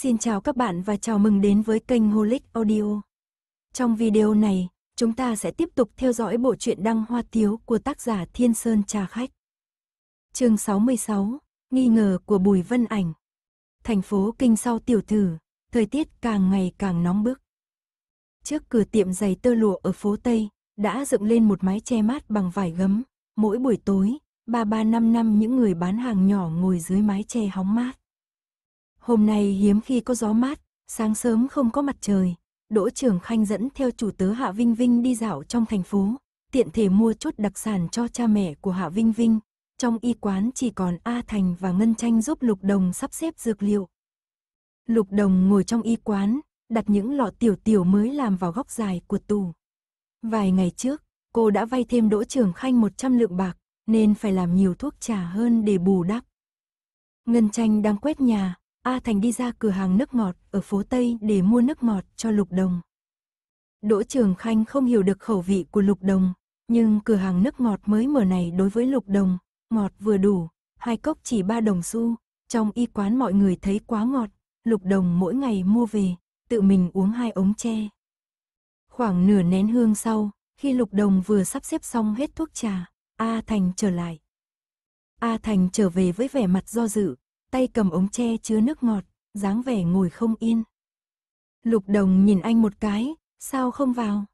Xin chào các bạn và chào mừng đến với kênh Holic Audio. Trong video này, chúng ta sẽ tiếp tục theo dõi bộ truyện Đăng Hoa Tiếu của tác giả Thiên Sơn Trà Khách. Chương 66, Nghi ngờ của Bùi Vân Ảnh. Thành phố Kinh sau tiểu thử, thời tiết càng ngày càng nóng bức. Trước cửa tiệm giày tơ lụa ở phố Tây, đã dựng lên một mái che mát bằng vải gấm. Mỗi buổi tối, ba ba năm năm những người bán hàng nhỏ ngồi dưới mái che hóng mát. Hôm nay hiếm khi có gió mát, sáng sớm không có mặt trời. Đỗ Trường Khanh dẫn theo chủ tớ Hạ Vinh Vinh đi dạo trong thành phố, tiện thể mua chút đặc sản cho cha mẹ của Hạ Vinh Vinh. Trong y quán chỉ còn A Thành và Ngân Tranh giúp Lục Đồng sắp xếp dược liệu. Lục Đồng ngồi trong y quán, đặt những lọ tiểu tiểu mới làm vào góc dài của tủ. Vài ngày trước, cô đã vay thêm Đỗ Trường Khanh 100 lượng bạc, nên phải làm nhiều thuốc trà hơn để bù đắp. Ngân Tranh đang quét nhà, A Thành đi ra cửa hàng nước ngọt ở phố Tây để mua nước ngọt cho Lục Đồng. Đỗ Trường Khanh không hiểu được khẩu vị của Lục Đồng, nhưng cửa hàng nước ngọt mới mở này đối với Lục Đồng, ngọt vừa đủ, hai cốc chỉ ba đồng xu, trong y quán mọi người thấy quá ngọt, Lục Đồng mỗi ngày mua về, tự mình uống hai ống tre. Khoảng nửa nén hương sau, khi Lục Đồng vừa sắp xếp xong hết thuốc trà, A Thành trở lại. A Thành trở về với vẻ mặt do dự, tay cầm ống tre chứa nước ngọt, dáng vẻ ngồi không yên. Lục đồng nhìn anh một cái, sao không vào?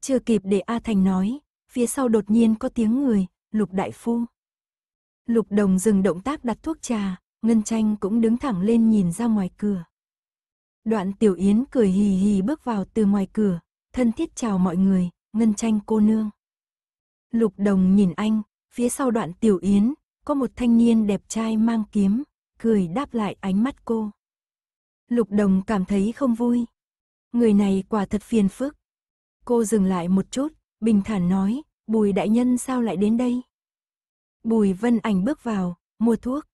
Chưa kịp để A Thành nói, phía sau đột nhiên có tiếng người, lục đại phu. Lục đồng dừng động tác đặt thuốc trà, Ngân Tranh cũng đứng thẳng lên nhìn ra ngoài cửa. Đoạn Tiểu Yến cười hì hì bước vào từ ngoài cửa, thân thiết chào mọi người, Ngân Tranh cô nương. Lục Đồng nhìn anh, phía sau Đoạn Tiểu Yến, có một thanh niên đẹp trai mang kiếm, cười đáp lại ánh mắt cô. Lục đồng cảm thấy không vui. Người này quả thật phiền phức. Cô dừng lại một chút, bình thản nói, bùi đại nhân sao lại đến đây? Bùi vân ảnh bước vào, mua thuốc.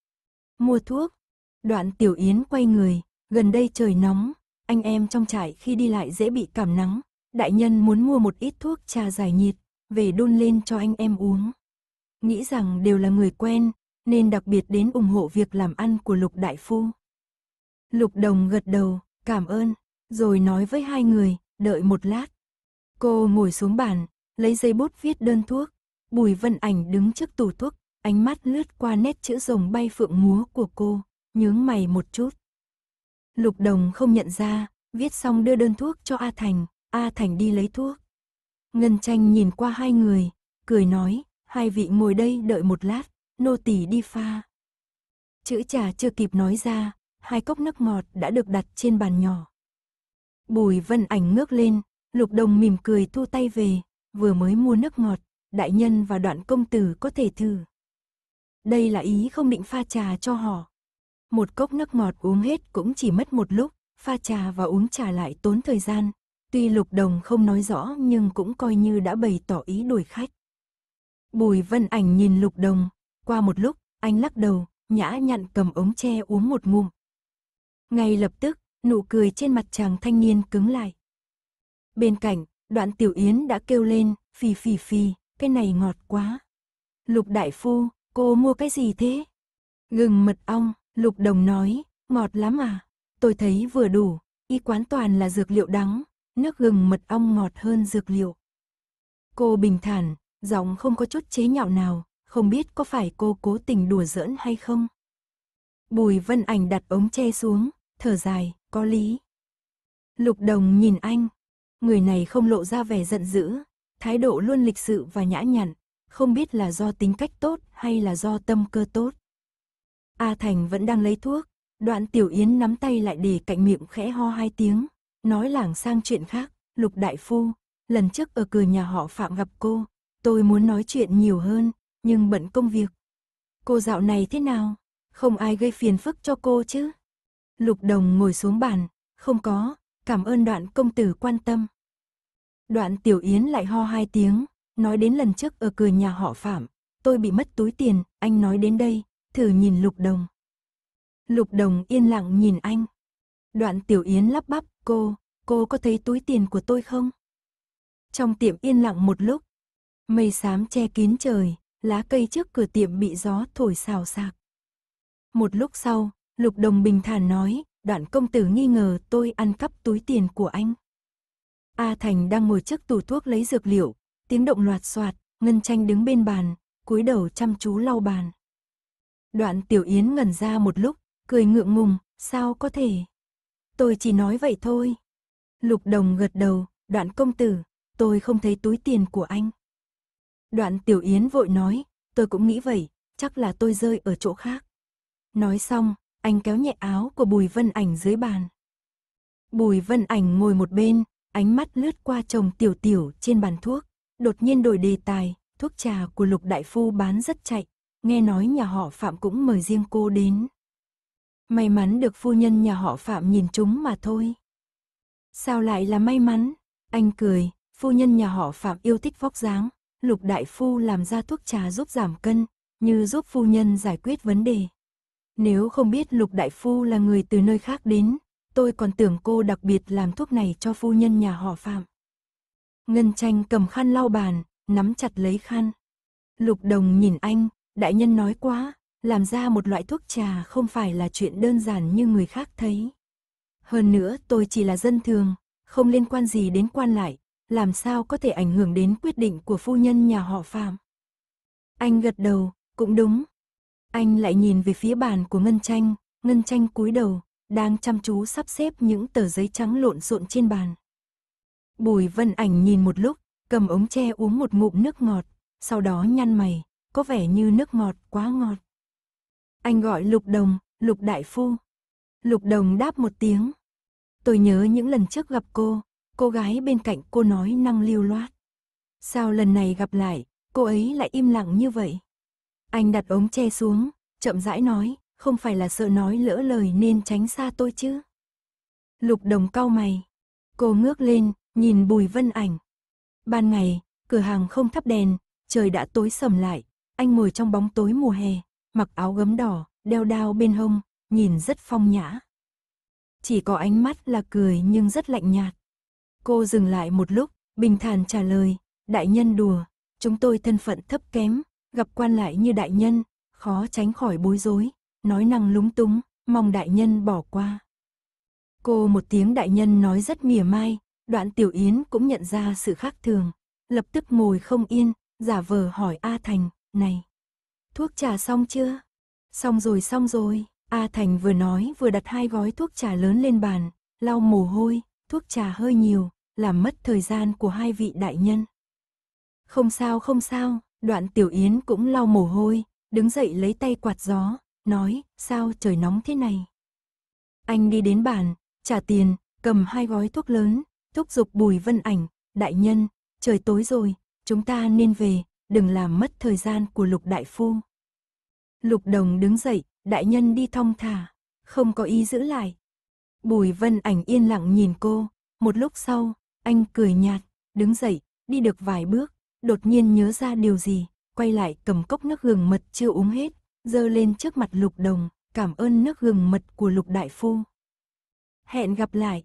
Mua thuốc. Đoạn tiểu yến quay người, gần đây trời nóng, anh em trong trại khi đi lại dễ bị cảm nắng. Đại nhân muốn mua một ít thuốc trà giải nhiệt, về đun lên cho anh em uống. Nghĩ rằng đều là người quen, nên đặc biệt đến ủng hộ việc làm ăn của Lục Đại Phu. Lục Đồng gật đầu, cảm ơn, rồi nói với hai người, đợi một lát. Cô ngồi xuống bàn, lấy giấy bút viết đơn thuốc. Bùi Vân Ảnh đứng trước tủ thuốc, ánh mắt lướt qua nét chữ rồng bay phượng múa của cô, nhướng mày một chút. Lục Đồng không nhận ra, viết xong đưa đơn thuốc cho A Thành, A Thành đi lấy thuốc. Ngân Tranh nhìn qua hai người, cười nói, hai vị ngồi đây đợi một lát, nô tỳ đi pha. Chữ trà chưa kịp nói ra, hai cốc nước ngọt đã được đặt trên bàn nhỏ. Bùi vân ảnh ngước lên, lục đồng mỉm cười thu tay về, vừa mới mua nước ngọt, đại nhân và đoạn công tử có thể thử. Đây là ý không định pha trà cho họ. Một cốc nước ngọt uống hết cũng chỉ mất một lúc, pha trà và uống trà lại tốn thời gian. Tuy lục đồng không nói rõ nhưng cũng coi như đã bày tỏ ý đuổi khách. Bùi vân ảnh nhìn lục đồng, qua một lúc, anh lắc đầu, nhã nhặn cầm ống tre uống một ngụm. Ngay lập tức, nụ cười trên mặt chàng thanh niên cứng lại. Bên cạnh, đoạn tiểu yến đã kêu lên, phì phì phì, cái này ngọt quá. Lục đại phu, cô mua cái gì thế? Gừng mật ong, lục đồng nói, ngọt lắm à? Tôi thấy vừa đủ, y quán toàn là dược liệu đắng, nước gừng mật ong ngọt hơn dược liệu. Cô bình thản, giọng không có chút chế nhạo nào, không biết có phải cô cố tình đùa giỡn hay không. Bùi Vân Ảnh đặt ống tre xuống, thở dài, có lý. Lục Đồng nhìn anh, người này không lộ ra vẻ giận dữ, thái độ luôn lịch sự và nhã nhặn, không biết là do tính cách tốt hay là do tâm cơ tốt. A Thành vẫn đang lấy thuốc, đoạn Tiểu Yến nắm tay lại để cạnh miệng khẽ ho hai tiếng, nói lảng sang chuyện khác, Lục Đại Phu, lần trước ở cửa nhà họ Phạm gặp cô, tôi muốn nói chuyện nhiều hơn, nhưng bận công việc. Cô dạo này thế nào? Không ai gây phiền phức cho cô chứ? Lục đồng ngồi xuống bàn, không có, cảm ơn đoạn công tử quan tâm. Đoạn tiểu yến lại ho hai tiếng, nói đến lần trước ở cửa nhà họ phạm, tôi bị mất túi tiền, anh nói đến đây, thử nhìn lục đồng. Lục đồng yên lặng nhìn anh. Đoạn tiểu yến lắp bắp, cô, cô có thấy túi tiền của tôi không? Trong tiệm yên lặng một lúc, mây xám che kín trời, lá cây trước cửa tiệm bị gió thổi xào xạc. Một lúc sau, Lục Đồng bình thản nói, đoạn công tử nghi ngờ tôi ăn cắp túi tiền của anh. A Thành đang ngồi trước tủ thuốc lấy dược liệu, tiếng động loạt soạt, Ngân Tranh đứng bên bàn, cúi đầu chăm chú lau bàn. Đoạn Tiểu Yến ngẩn ra một lúc, cười ngượng ngùng, sao có thể? Tôi chỉ nói vậy thôi. Lục Đồng gật đầu, đoạn công tử, tôi không thấy túi tiền của anh. Đoạn Tiểu Yến vội nói, tôi cũng nghĩ vậy, chắc là tôi rơi ở chỗ khác. Nói xong, anh kéo nhẹ áo của Bùi Vân Ảnh dưới bàn. Bùi Vân Ảnh ngồi một bên, ánh mắt lướt qua chồng tiểu tiểu trên bàn thuốc, đột nhiên đổi đề tài, thuốc trà của Lục Đại Phu bán rất chạy, nghe nói nhà họ Phạm cũng mời riêng cô đến. May mắn được phu nhân nhà họ Phạm nhìn chúng mà thôi. Sao lại là may mắn? Anh cười, phu nhân nhà họ Phạm yêu thích vóc dáng, lục đại phu làm ra thuốc trà giúp giảm cân, như giúp phu nhân giải quyết vấn đề. Nếu không biết lục đại phu là người từ nơi khác đến, tôi còn tưởng cô đặc biệt làm thuốc này cho phu nhân nhà họ phạm. Ngân tranh cầm khăn lau bàn, nắm chặt lấy khăn. Lục đồng nhìn anh, đại nhân nói quá, làm ra một loại thuốc trà không phải là chuyện đơn giản như người khác thấy. Hơn nữa tôi chỉ là dân thường, không liên quan gì đến quan lại, làm sao có thể ảnh hưởng đến quyết định của phu nhân nhà họ Phạm. Anh gật đầu, cũng đúng. Anh lại nhìn về phía bàn của Ngân Tranh, Ngân Tranh cúi đầu, đang chăm chú sắp xếp những tờ giấy trắng lộn xộn trên bàn. Bùi Vân Ảnh nhìn một lúc, cầm ống tre uống một ngụm nước ngọt, sau đó nhăn mày, có vẻ như nước ngọt quá ngọt. Anh gọi Lục Đồng, Lục Đại Phu. Lục Đồng đáp một tiếng. Tôi nhớ những lần trước gặp cô, cô gái bên cạnh cô nói năng lưu loát. Sao lần này gặp lại, cô ấy lại im lặng như vậy? Anh đặt ống che xuống, chậm rãi nói, không phải là sợ nói lỡ lời nên tránh xa tôi chứ. Lục đồng cau mày. Cô ngước lên, nhìn bùi vân ảnh. Ban ngày, cửa hàng không thắp đèn, trời đã tối sầm lại. Anh ngồi trong bóng tối mùa hè, mặc áo gấm đỏ, đeo đao bên hông, nhìn rất phong nhã. Chỉ có ánh mắt là cười nhưng rất lạnh nhạt. Cô dừng lại một lúc, bình thản trả lời, đại nhân đùa, chúng tôi thân phận thấp kém, gặp quan lại như đại nhân, khó tránh khỏi bối rối, nói năng lúng túng, mong đại nhân bỏ qua. Cô một tiếng đại nhân nói rất mỉa mai, đoạn tiểu yến cũng nhận ra sự khác thường, lập tức ngồi không yên, giả vờ hỏi A Thành, này, thuốc trà xong chưa? Xong rồi xong rồi, A Thành vừa nói vừa đặt hai gói thuốc trà lớn lên bàn, lau mồ hôi, thuốc trà hơi nhiều, làm mất thời gian của hai vị đại nhân. Không sao không sao, đoạn tiểu yến cũng lau mồ hôi, đứng dậy lấy tay quạt gió, nói, sao trời nóng thế này. Anh đi đến bàn, trả tiền, cầm hai gói thuốc lớn, thúc giục bùi vân ảnh, đại nhân, trời tối rồi, chúng ta nên về, đừng làm mất thời gian của lục đại phu. Lục đồng đứng dậy, đại nhân đi thong thả, không có ý giữ lại, Bùi Vân Ảnh yên lặng nhìn cô, một lúc sau, anh cười nhạt, đứng dậy, đi được vài bước, đột nhiên nhớ ra điều gì, quay lại cầm cốc nước gừng mật chưa uống hết, dơ lên trước mặt Lục Đồng, cảm ơn nước gừng mật của Lục Đại Phu. Hẹn gặp lại.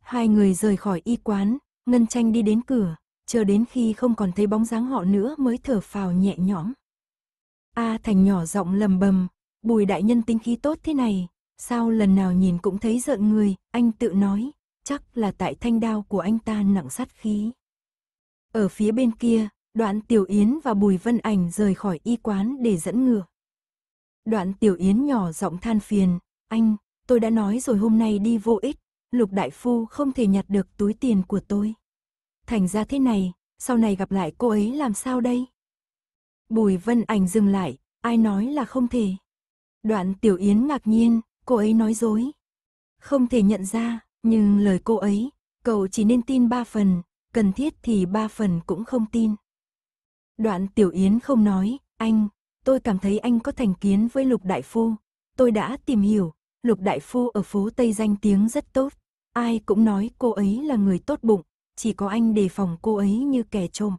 Hai người rời khỏi y quán, Ngân Tranh đi đến cửa, chờ đến khi không còn thấy bóng dáng họ nữa mới thở phào nhẹ nhõm. A Thành nhỏ giọng lầm bầm, Bùi đại nhân tinh khí tốt thế này, Sao lần nào nhìn cũng thấy giận người, anh tự nói, chắc là tại thanh đao của anh ta nặng sát khí. Ở phía bên kia, đoạn Tiểu Yến và Bùi Vân Ảnh rời khỏi y quán để dẫn ngựa. Đoạn Tiểu Yến nhỏ giọng than phiền, anh, tôi đã nói rồi hôm nay đi vô ích, Lục Đại Phu không thể nhặt được túi tiền của tôi. Thành ra thế này, sau này gặp lại cô ấy làm sao đây? Bùi Vân Ảnh dừng lại, ai nói là không thể. Đoạn Tiểu Yến ngạc nhiên, cô ấy nói dối. Không thể nhận ra, nhưng lời cô ấy, cậu chỉ nên tin ba phần, cần thiết thì ba phần cũng không tin. Đoạn Tiểu Yến không nói, anh, tôi cảm thấy anh có thành kiến với Lục Đại Phu. Tôi đã tìm hiểu, Lục Đại Phu ở phố Tây danh tiếng rất tốt. Ai cũng nói cô ấy là người tốt bụng, chỉ có anh đề phòng cô ấy như kẻ trộm.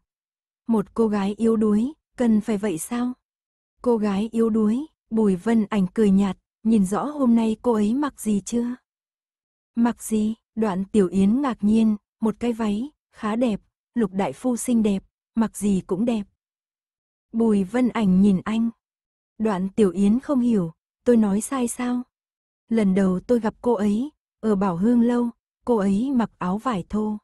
Một cô gái yếu đuối, cần phải vậy sao? Cô gái yếu đuối, Bùi Vân Ảnh cười nhạt, nhìn rõ hôm nay cô ấy mặc gì chưa? Mặc gì? Đoạn Tiểu Yến ngạc nhiên, một cái váy, khá đẹp, Lục Đại Phu xinh đẹp, mặc gì cũng đẹp. Bùi Vân Ảnh nhìn anh. Đoạn Tiểu Yến không hiểu, tôi nói sai sao? Lần đầu tôi gặp cô ấy, ở Bảo Hương Lâu, cô ấy mặc áo vải thô.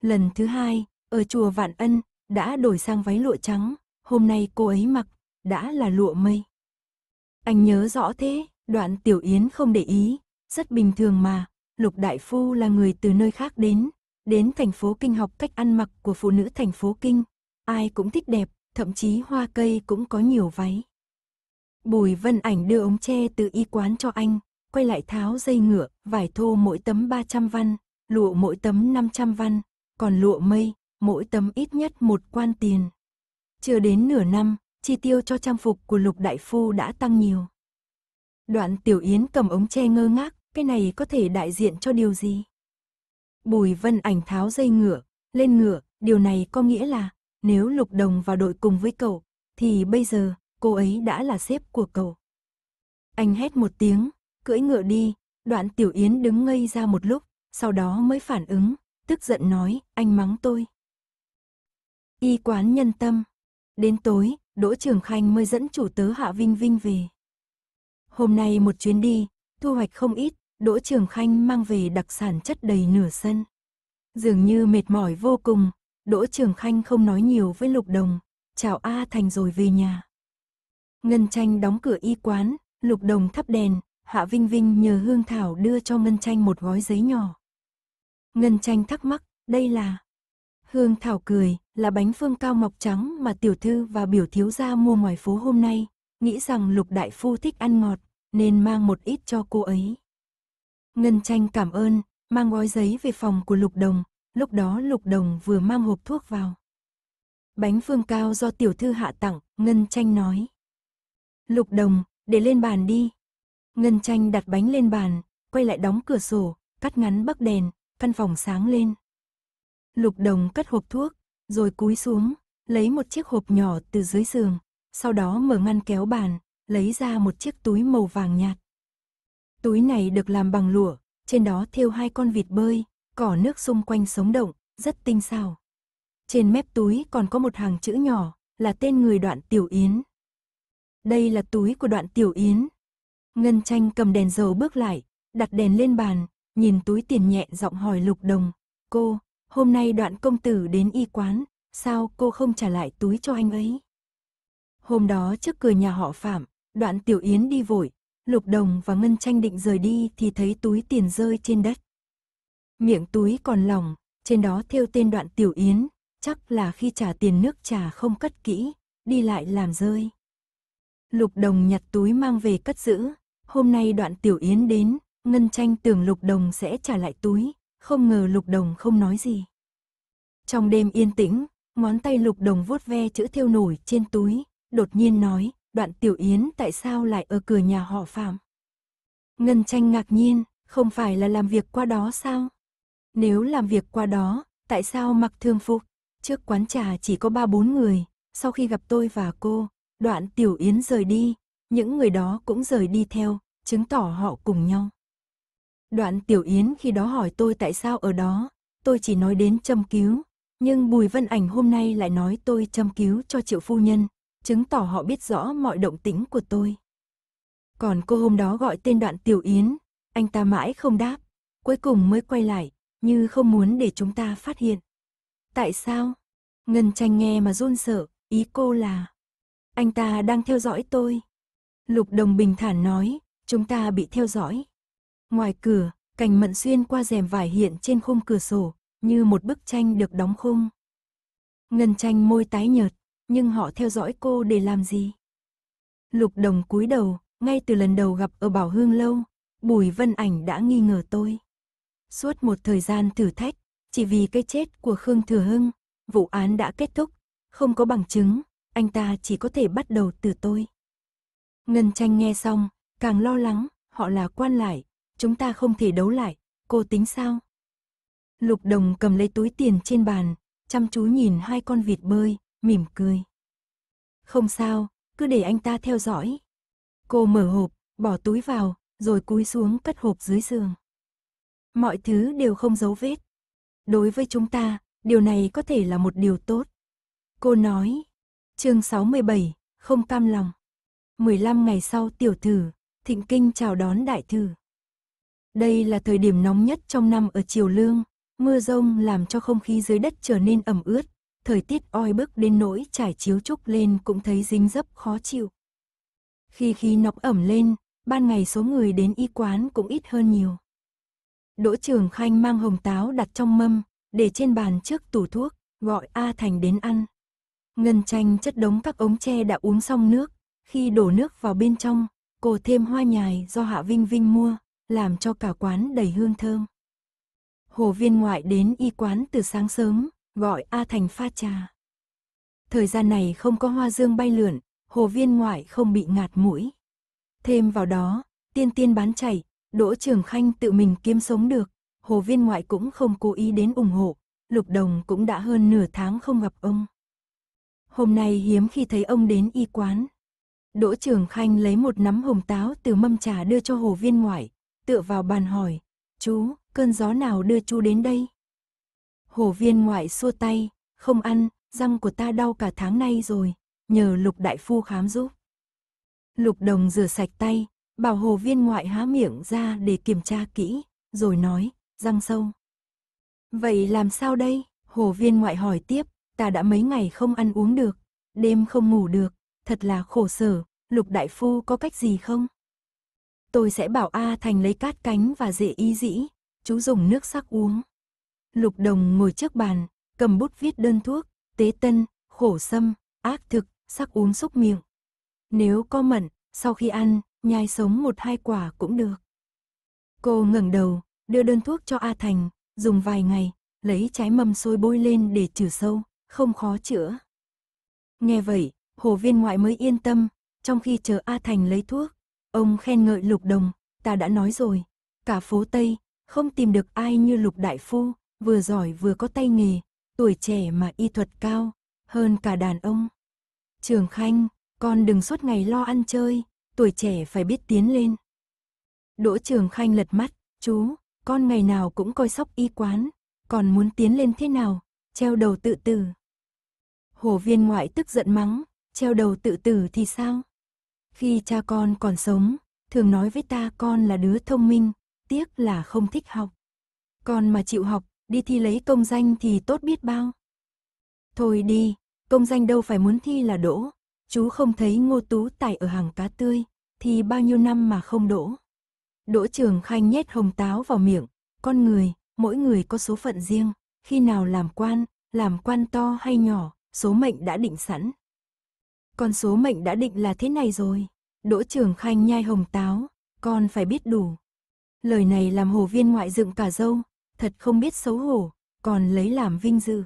Lần thứ hai, ở chùa Vạn Ân, đã đổi sang váy lụa trắng, hôm nay cô ấy mặc, đã là lụa mây. Anh nhớ rõ thế, Đoạn Tiểu Yến không để ý, rất bình thường mà, Lục Đại Phu là người từ nơi khác đến, đến thành phố Kinh học cách ăn mặc của phụ nữ thành phố Kinh, ai cũng thích đẹp, thậm chí hoa cây cũng có nhiều váy. Bùi Vân Ảnh đưa ống tre từ y quán cho anh, quay lại tháo dây ngựa, vải thô mỗi tấm 300 văn, lụa mỗi tấm 500 văn, còn lụa mây, mỗi tấm ít nhất một quan tiền. Chưa đến nửa năm, chi tiêu cho trang phục của Lục Đại Phu đã tăng nhiều. Đoạn Tiểu Yến cầm ống tre ngơ ngác, cái này có thể đại diện cho điều gì? Bùi Vân Ảnh tháo dây ngựa, lên ngựa, điều này có nghĩa là nếu Lục Đồng vào đội cùng với cậu, thì bây giờ cô ấy đã là sếp của cậu. Anh hét một tiếng, cưỡi ngựa đi, đoạn Tiểu Yến đứng ngây ra một lúc, sau đó mới phản ứng, tức giận nói, anh mắng tôi. Y quán nhân tâm. Đến tối, Đỗ Trường Khanh mới dẫn chủ tớ Hạ Vinh Vinh về. Hôm nay một chuyến đi, thu hoạch không ít, Đỗ Trường Khanh mang về đặc sản chất đầy nửa sân. Dường như mệt mỏi vô cùng, Đỗ Trường Khanh không nói nhiều với Lục Đồng, chào A Thành rồi về nhà. Ngân Tranh đóng cửa y quán, Lục Đồng thắp đèn, Hạ Vinh Vinh nhờ Hương Thảo đưa cho Ngân Tranh một gói giấy nhỏ. Ngân Tranh thắc mắc, đây là... Hương Thảo cười, là bánh phương cao mọc trắng mà tiểu thư và biểu thiếu gia mua ngoài phố hôm nay, nghĩ rằng Lục Đại Phu thích ăn ngọt, nên mang một ít cho cô ấy. Ngân tranh cảm ơn, mang gói giấy về phòng của Lục Đồng, lúc đó Lục Đồng vừa mang hộp thuốc vào. Bánh phương cao do tiểu thư hạ tặng, Ngân tranh nói. Lục Đồng, để lên bàn đi. Ngân tranh đặt bánh lên bàn, quay lại đóng cửa sổ, cắt ngắn bắc đèn, căn phòng sáng lên. Lục Đồng cất hộp thuốc, rồi cúi xuống, lấy một chiếc hộp nhỏ từ dưới giường, sau đó mở ngăn kéo bàn, lấy ra một chiếc túi màu vàng nhạt. Túi này được làm bằng lụa, trên đó thêu hai con vịt bơi, cỏ nước xung quanh sống động, rất tinh xảo. Trên mép túi còn có một hàng chữ nhỏ, là tên người đoạn Tiểu Yến. Đây là túi của đoạn Tiểu Yến. Ngân tranh cầm đèn dầu bước lại, đặt đèn lên bàn, nhìn túi tiền nhẹ giọng hỏi Lục Đồng. Cô, hôm nay đoạn công tử đến y quán, sao cô không trả lại túi cho anh ấy? Hôm đó trước cửa nhà họ Phạm, đoạn Tiểu Yến đi vội, Lục Đồng và Ngân Tranh định rời đi thì thấy túi tiền rơi trên đất. Miệng túi còn lỏng, trên đó thêu tên đoạn Tiểu Yến, chắc là khi trả tiền nước trà không cất kỹ, đi lại làm rơi. Lục Đồng nhặt túi mang về cất giữ, hôm nay đoạn Tiểu Yến đến, Ngân Tranh tưởng Lục Đồng sẽ trả lại túi, không ngờ Lục Đồng không nói gì. Trong đêm yên tĩnh, ngón tay Lục Đồng vuốt ve chữ thêu nổi trên túi, đột nhiên nói, đoạn tiểu yến tại sao lại ở cửa nhà họ phạm? Ngân tranh ngạc nhiên, không phải là làm việc qua đó sao? Nếu làm việc qua đó, tại sao mặc thương phục? Trước quán trà chỉ có ba bốn người, sau khi gặp tôi và cô, đoạn tiểu yến rời đi, những người đó cũng rời đi theo, chứng tỏ họ cùng nhau. Đoạn tiểu yến khi đó hỏi tôi tại sao ở đó, tôi chỉ nói đến châm cứu, nhưng Bùi Vân Ảnh hôm nay lại nói tôi châm cứu cho triệu phu nhân, chứng tỏ họ biết rõ mọi động tĩnh của tôi. Còn cô hôm đó gọi tên đoạn Tiểu Yến, anh ta mãi không đáp, cuối cùng mới quay lại, như không muốn để chúng ta phát hiện. Tại sao? Ngân tranh nghe mà run sợ, ý cô là anh ta đang theo dõi tôi. Lục Đồng bình thản nói, chúng ta bị theo dõi. Ngoài cửa, cành mận xuyên qua rèm vải hiện trên khung cửa sổ, như một bức tranh được đóng khung. Ngân tranh môi tái nhợt, nhưng họ theo dõi cô để làm gì? Lục đồng cúi đầu, ngay từ lần đầu gặp ở Bảo Hương Lâu, Bùi Vân Ảnh đã nghi ngờ tôi. Suốt một thời gian thử thách, chỉ vì cái chết của Khương Thừa Hưng, vụ án đã kết thúc, không có bằng chứng, anh ta chỉ có thể bắt đầu từ tôi. Ngân tranh nghe xong, càng lo lắng, họ là quan lại, chúng ta không thể đấu lại, cô tính sao? Lục đồng cầm lấy túi tiền trên bàn, chăm chú nhìn hai con vịt bơi, mỉm cười. Không sao, cứ để anh ta theo dõi. Cô mở hộp, bỏ túi vào, rồi cúi xuống cất hộp dưới giường. Mọi thứ đều không dấu vết. Đối với chúng ta, điều này có thể là một điều tốt. Cô nói, chương 67, không cam lòng. 15 ngày sau tiểu thử, thịnh kinh chào đón đại thử. Đây là thời điểm nóng nhất trong năm ở Triều Lương, mưa rông làm cho không khí dưới đất trở nên ẩm ướt, thời tiết oi bức đến nỗi trải chiếu trúc lên cũng thấy dính dấp khó chịu. Khi khí nọc ẩm lên, ban ngày số người đến y quán cũng ít hơn nhiều. Đỗ Trường Khanh mang hồng táo đặt trong mâm, để trên bàn trước tủ thuốc, gọi A Thành đến ăn. Ngân tranh chất đống các ống tre đã uống xong nước, khi đổ nước vào bên trong, cô thêm hoa nhài do Hạ Vinh Vinh mua, làm cho cả quán đầy hương thơm. Hồ viên ngoại đến y quán từ sáng sớm, gọi A Thành pha trà. Thời gian này không có hoa dương bay lượn, hồ viên ngoại không bị ngạt mũi. Thêm vào đó, tiên tiên bán chảy, Đỗ Trường Khanh tự mình kiếm sống được, hồ viên ngoại cũng không cố ý đến ủng hộ, Lục Đồng cũng đã hơn nửa tháng không gặp ông. Hôm nay hiếm khi thấy ông đến y quán. Đỗ Trường Khanh lấy một nắm hồng táo từ mâm trà đưa cho hồ viên ngoại, tựa vào bàn hỏi, chú, cơn gió nào đưa chú đến đây? Hồ viên ngoại xua tay, không ăn, răng của ta đau cả tháng nay rồi, nhờ lục đại phu khám giúp. Lục đồng rửa sạch tay, bảo hồ viên ngoại há miệng ra để kiểm tra kỹ, rồi nói, răng sâu. Vậy làm sao đây? Hồ viên ngoại hỏi tiếp, ta đã mấy ngày không ăn uống được, đêm không ngủ được, thật là khổ sở, lục đại phu có cách gì không? Tôi sẽ bảo A Thành lấy cát cánh và dễ y dĩ, chú dùng nước sắc uống. Lục Đồng ngồi trước bàn, cầm bút viết đơn thuốc, tế tân, khổ sâm, ác thực, sắc uống xúc miệng. Nếu có mẩn, sau khi ăn, nhai sống một hai quả cũng được. Cô ngẩng đầu, đưa đơn thuốc cho A Thành, dùng vài ngày, lấy trái mầm sôi bôi lên để trừ sâu, không khó chữa. Nghe vậy, hồ viên ngoại mới yên tâm, trong khi chờ A Thành lấy thuốc, ông khen ngợi lục đồng, ta đã nói rồi, cả phố Tây, không tìm được ai như lục đại phu, vừa giỏi vừa có tay nghề, tuổi trẻ mà y thuật cao, hơn cả đàn ông. Trường Khanh, con đừng suốt ngày lo ăn chơi, tuổi trẻ phải biết tiến lên. Đỗ Trường Khanh lật mắt, chú, con ngày nào cũng coi sóc y quán, còn muốn tiến lên thế nào, treo đầu tự tử. Hồ viên ngoại tức giận mắng, treo đầu tự tử thì sao? Khi cha con còn sống, thường nói với ta con là đứa thông minh, tiếc là không thích học. Con mà chịu học, đi thi lấy công danh thì tốt biết bao. Thôi đi, công danh đâu phải muốn thi là đỗ, chú không thấy ngô tú tài ở hàng cá tươi, thì bao nhiêu năm mà không đỗ. Đỗ trường khanh nhét hồng táo vào miệng, con người, mỗi người có số phận riêng, khi nào làm quan, làm quan to hay nhỏ, số mệnh đã định sẵn. Con số mệnh đã định là thế này rồi, đỗ trường khanh nhai hồng táo, con phải biết đủ. Lời này làm hồ viên ngoại dựng cả dâu, thật không biết xấu hổ, còn lấy làm vinh dự.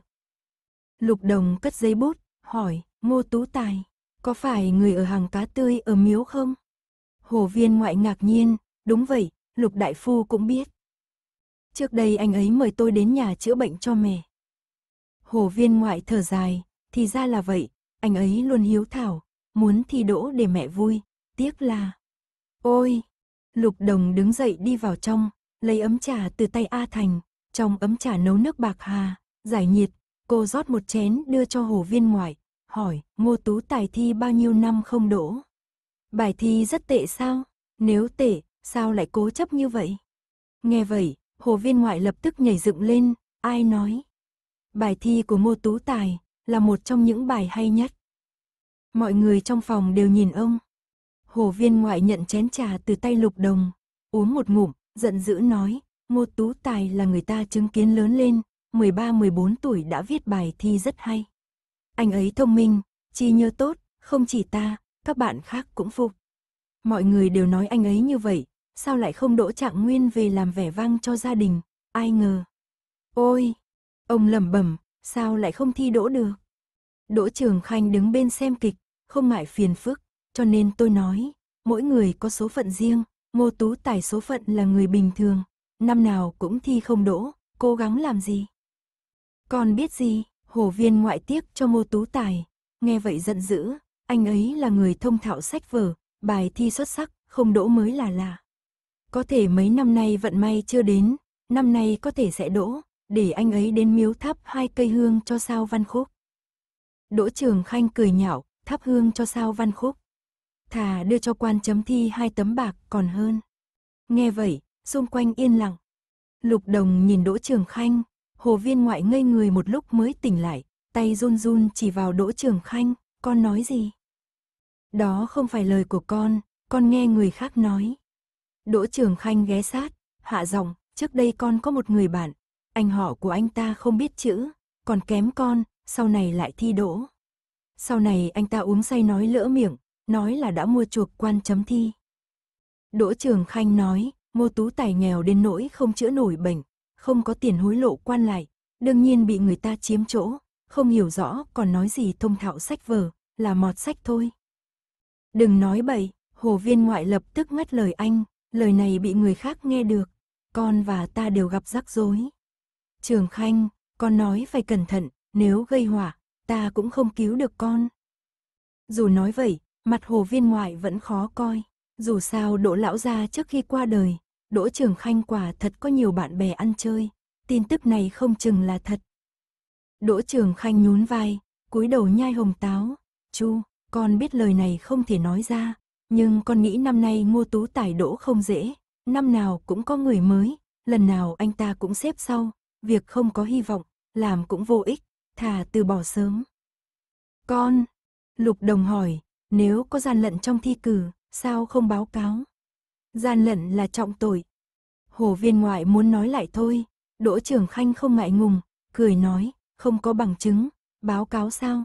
Lục Đồng cất giấy bút, hỏi, Ngô Tú Tài, có phải người ở hàng cá tươi ở miếu không? Hồ viên ngoại ngạc nhiên, đúng vậy, Lục Đại Phu cũng biết. Trước đây anh ấy mời tôi đến nhà chữa bệnh cho mẹ. Hồ viên ngoại thở dài, thì ra là vậy, anh ấy luôn hiếu thảo, muốn thi đỗ để mẹ vui, tiếc là... Ôi! Lục Đồng đứng dậy đi vào trong, lấy ấm trà từ tay A Thành, trong ấm trà nấu nước bạc hà, giải nhiệt, cô rót một chén đưa cho hồ viên ngoại, hỏi, ngô tú tài thi bao nhiêu năm không đỗ? Bài thi rất tệ sao? Nếu tệ, sao lại cố chấp như vậy? Nghe vậy, hồ viên ngoại lập tức nhảy dựng lên, ai nói? Bài thi của ngô tú tài là một trong những bài hay nhất. Mọi người trong phòng đều nhìn ông. Hồ viên ngoại nhận chén trà từ tay lục đồng, uống một ngụm, giận dữ nói, Ngô Tú Tài là người ta chứng kiến lớn lên, 13-14 tuổi đã viết bài thi rất hay. Anh ấy thông minh, chi nhớ tốt, không chỉ ta, các bạn khác cũng phục. Mọi người đều nói anh ấy như vậy, sao lại không đỗ trạng nguyên về làm vẻ vang cho gia đình, ai ngờ. Ôi, ông lẩm bẩm, sao lại không thi đỗ được. Đỗ Trường Khanh đứng bên xem kịch, không ngại phiền phức, cho nên tôi nói, mỗi người có số phận riêng, Ngô Tú Tài số phận là người bình thường, năm nào cũng thi không đỗ, cố gắng làm gì? Còn biết gì, Hồ Viên ngoại tiếc cho Ngô Tú Tài, nghe vậy giận dữ, anh ấy là người thông thạo sách vở, bài thi xuất sắc, không đỗ mới là lạ. Có thể mấy năm nay vận may chưa đến, năm nay có thể sẽ đỗ, để anh ấy đến miếu thắp hai cây hương cho sao văn khúc. Đỗ Trường Khanh cười nhạo, thắp hương cho sao văn khúc thà đưa cho quan chấm thi hai tấm bạc còn hơn. Nghe vậy, xung quanh yên lặng. Lục đồng nhìn Đỗ Trường Khanh, hồ viên ngoại ngây người một lúc mới tỉnh lại, tay run run chỉ vào Đỗ Trường Khanh, con nói gì? Đó không phải lời của con, con nghe người khác nói. Đỗ Trường Khanh ghé sát, hạ giọng, trước đây con có một người bạn, anh họ của anh ta không biết chữ, còn kém con, sau này lại thi đỗ. Sau này anh ta uống say nói lỡ miệng, nói là đã mua chuộc quan chấm thi. Đỗ Trường Khanh nói, Ngô Tú Tài nghèo đến nỗi không chữa nổi bệnh, không có tiền hối lộ quan lại, đương nhiên bị người ta chiếm chỗ, không hiểu rõ còn nói gì thông thạo sách vở, là mọt sách thôi. Đừng nói bậy, hồ viên ngoại lập tức ngắt lời anh, lời này bị người khác nghe được, con và ta đều gặp rắc rối. Trường Khanh, con nói phải cẩn thận, nếu gây hỏa, ta cũng không cứu được con. Dù nói vậy, mặt hồ viên ngoại vẫn khó coi. Dù sao Đỗ lão gia trước khi qua đời, Đỗ Trường Khanh quả thật có nhiều bạn bè ăn chơi, tin tức này không chừng là thật. Đỗ Trường Khanh nhún vai, cúi đầu nhai hồng táo, "Chu, con biết lời này không thể nói ra, nhưng con nghĩ năm nay Ngô Tú Tài Đỗ không dễ, năm nào cũng có người mới, lần nào anh ta cũng xếp sau, việc không có hy vọng, làm cũng vô ích, thà từ bỏ sớm." "Con?" Lục Đồng hỏi, nếu có gian lận trong thi cử, sao không báo cáo? Gian lận là trọng tội. Hồ viên ngoại muốn nói lại thôi, Đỗ Trường Khanh không ngại ngùng, cười nói, không có bằng chứng, báo cáo sao?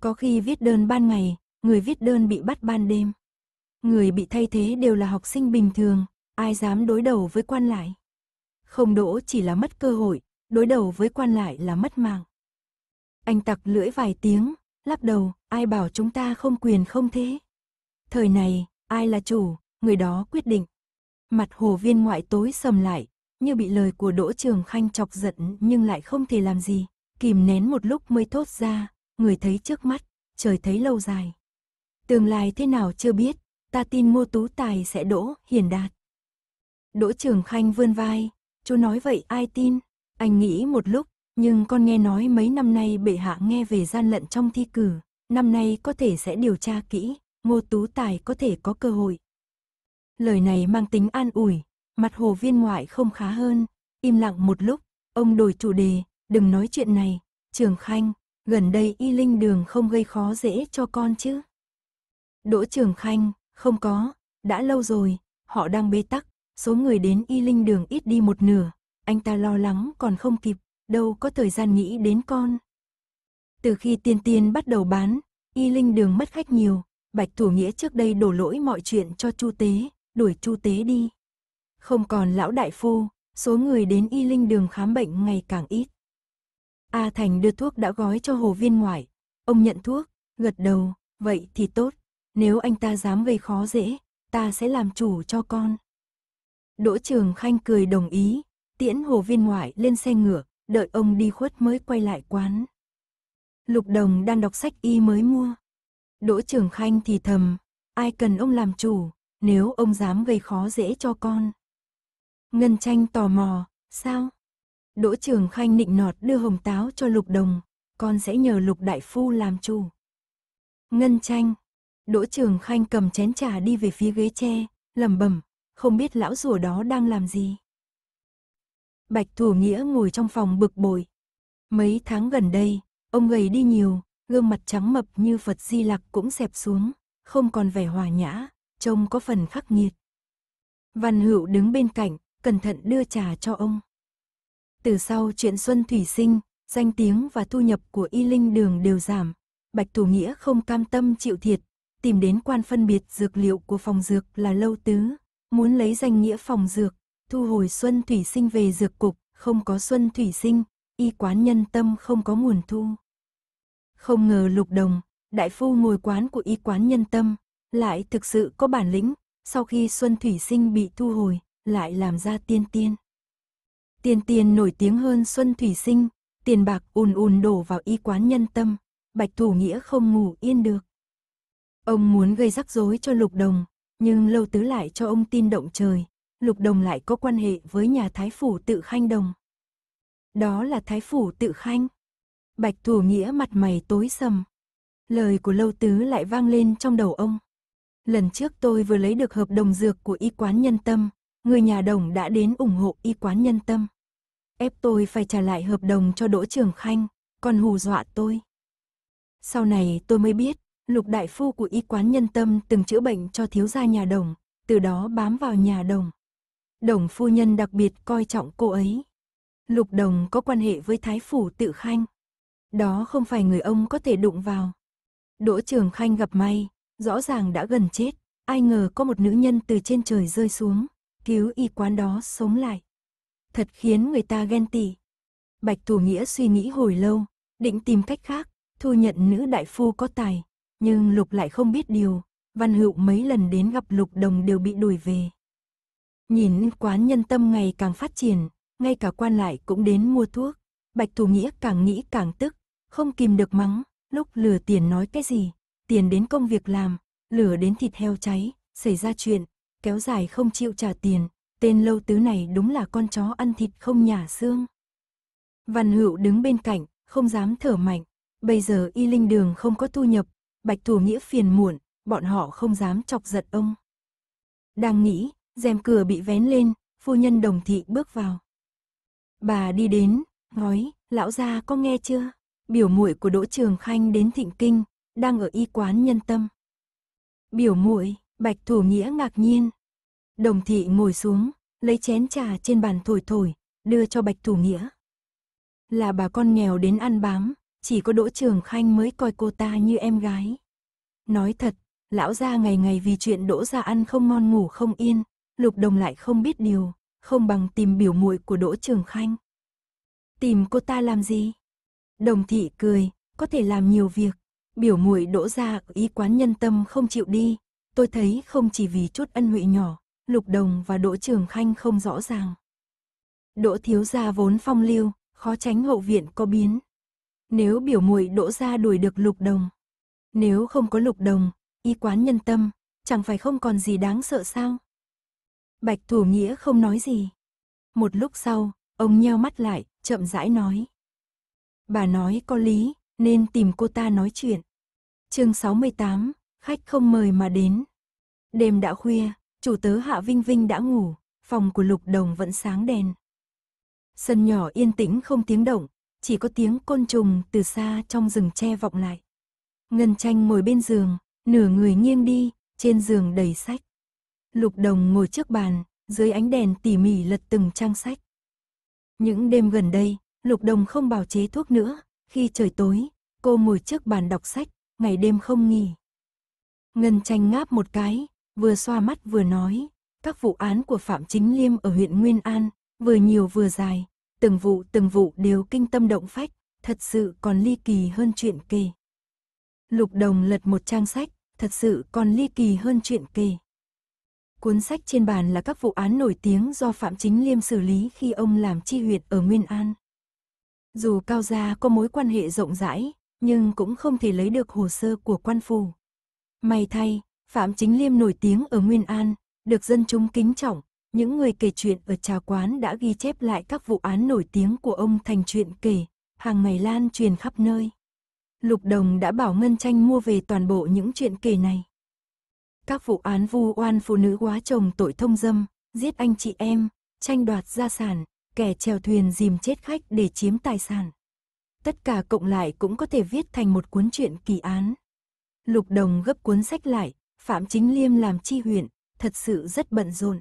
Có khi viết đơn ban ngày, người viết đơn bị bắt ban đêm. Người bị thay thế đều là học sinh bình thường, ai dám đối đầu với quan lại. Không đỗ chỉ là mất cơ hội, đối đầu với quan lại là mất mạng. Anh tặc lưỡi vài tiếng, lắc đầu, ai bảo chúng ta không quyền không thế. Thời này, ai là chủ, người đó quyết định. Mặt hồ viên ngoại tối sầm lại, như bị lời của Đỗ Trường Khanh chọc giận nhưng lại không thể làm gì, kìm nén một lúc mới thốt ra, người thấy trước mắt, trời thấy lâu dài. Tương lai thế nào chưa biết, ta tin ngô tú tài sẽ đỗ, hiền đạt. Đỗ Trường Khanh vươn vai, chú nói vậy ai tin, anh nghĩ một lúc, nhưng con nghe nói mấy năm nay bệ hạ nghe về gian lận trong thi cử, năm nay có thể sẽ điều tra kỹ, ngô tú tài có thể có cơ hội. Lời này mang tính an ủi, mặt hồ viên ngoại không khá hơn, im lặng một lúc, ông đổi chủ đề, đừng nói chuyện này, trường khanh, gần đây y linh đường không gây khó dễ cho con chứ. Đỗ trường khanh, không có, đã lâu rồi, họ đang bế tắc, số người đến y linh đường ít đi một nửa, anh ta lo lắng còn không kịp, đâu có thời gian nghĩ đến con. Từ khi tiên tiên bắt đầu bán, y linh đường mất khách nhiều, Bạch Thủ Nghĩa trước đây đổ lỗi mọi chuyện cho Chu Tế, đuổi Chu Tế đi. Không còn lão đại phu, số người đến y linh đường khám bệnh ngày càng ít. A Thành đưa thuốc đã gói cho hồ viên ngoại, ông nhận thuốc, gật đầu, vậy thì tốt, nếu anh ta dám gây khó dễ, ta sẽ làm chủ cho con. Đỗ Trường Khanh cười đồng ý, tiễn hồ viên ngoại lên xe ngựa, đợi ông đi khuất mới quay lại quán. Lục Đồng đang đọc sách y mới mua. Đỗ Trường Khanh thì thầm, ai cần ông làm chủ, nếu ông dám gây khó dễ cho con. Ngân Tranh tò mò, sao? Đỗ Trường Khanh nịnh nọt đưa hồng táo cho Lục Đồng, con sẽ nhờ Lục Đại Phu làm chủ. Ngân Tranh, Đỗ Trường Khanh cầm chén trà đi về phía ghế tre, lẩm bẩm, không biết lão rùa đó đang làm gì. Bạch Thủ Nghĩa ngồi trong phòng bực bội. Mấy tháng gần đây, ông gầy đi nhiều, gương mặt trắng mập như Phật Di Lặc cũng xẹp xuống, không còn vẻ hòa nhã, trông có phần khắc nghiệt. Văn Hữu đứng bên cạnh, cẩn thận đưa trà cho ông. Từ sau chuyện Xuân Thủy Sinh, danh tiếng và thu nhập của Y Linh Đường đều giảm, Bạch Thủ Nghĩa không cam tâm chịu thiệt, tìm đến quan phân biệt dược liệu của phòng dược là Lâu Tứ, muốn lấy danh nghĩa phòng dược, thu hồi Xuân Thủy Sinh về dược cục, không có Xuân Thủy Sinh, y quán nhân tâm không có nguồn thu. Không ngờ lục đồng, đại phu ngồi quán của y quán nhân tâm, lại thực sự có bản lĩnh, sau khi Xuân Thủy Sinh bị thu hồi, lại làm ra tiên tiên. Tiên tiên nổi tiếng hơn Xuân Thủy Sinh, tiền bạc ùn ùn đổ vào y quán nhân tâm, bạch thủ nghĩa không ngủ yên được. Ông muốn gây rắc rối cho lục đồng, nhưng lâu tứ lại cho ông tin động trời, Lục Đồng lại có quan hệ với nhà Thái Phủ Tự Khanh Đồng. Đó là Thái Phủ Tự Khanh. Bạch Thủ Nghĩa mặt mày tối sầm. Lời của Lâu Tứ lại vang lên trong đầu ông. Lần trước tôi vừa lấy được hợp đồng dược của y quán nhân tâm, người nhà đồng đã đến ủng hộ y quán nhân tâm. Ép tôi phải trả lại hợp đồng cho Đỗ Trường Khanh, còn hù dọa tôi. Sau này tôi mới biết, lục đại phu của y quán nhân tâm từng chữa bệnh cho thiếu gia nhà đồng, từ đó bám vào nhà đồng. Đồng phu nhân đặc biệt coi trọng cô ấy. Lục đồng có quan hệ với thái phủ tự khanh. Đó không phải người ông có thể đụng vào. Đỗ Trường Khanh gặp may, rõ ràng đã gần chết. Ai ngờ có một nữ nhân từ trên trời rơi xuống, cứu y quán đó sống lại. Thật khiến người ta ghen tị. Bạch Thủ Nghĩa suy nghĩ hồi lâu, định tìm cách khác, thu nhận nữ đại phu có tài. Nhưng Lục lại không biết điều, Văn Hữu mấy lần đến gặp Lục Đồng đều bị đuổi về. Nhìn quán nhân tâm ngày càng phát triển, ngay cả quan lại cũng đến mua thuốc. Bạch Thủ Nghĩa càng nghĩ càng tức, không kìm được mắng, lúc lừa tiền nói cái gì, tiền đến công việc làm, lửa đến thịt heo cháy, xảy ra chuyện, kéo dài không chịu trả tiền, tên lâu tứ này đúng là con chó ăn thịt không nhả xương. Văn Hữu đứng bên cạnh, không dám thở mạnh, bây giờ y linh đường không có thu nhập, Bạch Thủ Nghĩa phiền muộn, bọn họ không dám chọc giận ông. Đang nghĩ, rèm cửa bị vén lên, phu nhân đồng thị bước vào. Bà đi đến, nói, lão gia có nghe chưa? Biểu muội của Đỗ Trường Khanh đến Thịnh Kinh, đang ở y quán nhân tâm. Biểu muội, Bạch Thủ Nghĩa ngạc nhiên. Đồng thị ngồi xuống, lấy chén trà trên bàn thổi thổi, đưa cho Bạch Thủ Nghĩa. Là bà con nghèo đến ăn bám, chỉ có Đỗ Trường Khanh mới coi cô ta như em gái. Nói thật, lão gia ngày ngày vì chuyện Đỗ gia ăn không ngon ngủ không yên, Lục Đồng lại không biết điều, không bằng tìm biểu muội của Đỗ Trường Khanh. Tìm cô ta làm gì? Đồng thị cười, có thể làm nhiều việc. Biểu muội Đỗ Gia ý quán nhân tâm không chịu đi. Tôi thấy không chỉ vì chút ân huệ nhỏ, Lục Đồng và Đỗ Trường Khanh không rõ ràng. Đỗ thiếu gia vốn phong lưu, khó tránh hậu viện có biến. Nếu biểu muội Đỗ Gia đuổi được Lục Đồng, nếu không có Lục Đồng, y quán nhân tâm, chẳng phải không còn gì đáng sợ sao? Bạch Thủ Nghĩa không nói gì. Một lúc sau, ông nheo mắt lại, chậm rãi nói. Bà nói có lý, nên tìm cô ta nói chuyện. chương 68, khách không mời mà đến. Đêm đã khuya, chủ tớ Hạ Vinh Vinh đã ngủ, phòng của Lục Đồng vẫn sáng đèn. Sân nhỏ yên tĩnh không tiếng động, chỉ có tiếng côn trùng từ xa trong rừng tre vọng lại. Ngân tranh ngồi bên giường, nửa người nghiêng đi, trên giường đầy sách. Lục Đồng ngồi trước bàn, dưới ánh đèn tỉ mỉ lật từng trang sách. Những đêm gần đây, Lục Đồng không bào chế thuốc nữa, khi trời tối, cô ngồi trước bàn đọc sách, ngày đêm không nghỉ. Ngân tranh ngáp một cái, vừa xoa mắt vừa nói, các vụ án của Phạm Chính Liêm ở huyện Nguyên An, vừa nhiều vừa dài, từng vụ từng vụ đều kinh tâm động phách, thật sự còn ly kỳ hơn chuyện kể. Lục Đồng lật một trang sách, thật sự còn ly kỳ hơn chuyện kể. Cuốn sách trên bàn là các vụ án nổi tiếng do Phạm Chính Liêm xử lý khi ông làm chi huyện ở Nguyên An. Dù Cao Gia có mối quan hệ rộng rãi, nhưng cũng không thể lấy được hồ sơ của quan phủ. May thay, Phạm Chính Liêm nổi tiếng ở Nguyên An, được dân chúng kính trọng, những người kể chuyện ở trà quán đã ghi chép lại các vụ án nổi tiếng của ông thành chuyện kể, hàng ngày lan truyền khắp nơi. Lục Đồng đã bảo Ngân Tranh mua về toàn bộ những chuyện kể này. Các vụ án vu oan phụ nữ quá chồng tội thông dâm, giết anh chị em, tranh đoạt gia sản, kẻ chèo thuyền dìm chết khách để chiếm tài sản. Tất cả cộng lại cũng có thể viết thành một cuốn truyện kỳ án. Lục Đồng gấp cuốn sách lại, Phạm Chính Liêm làm chi huyện, thật sự rất bận rộn.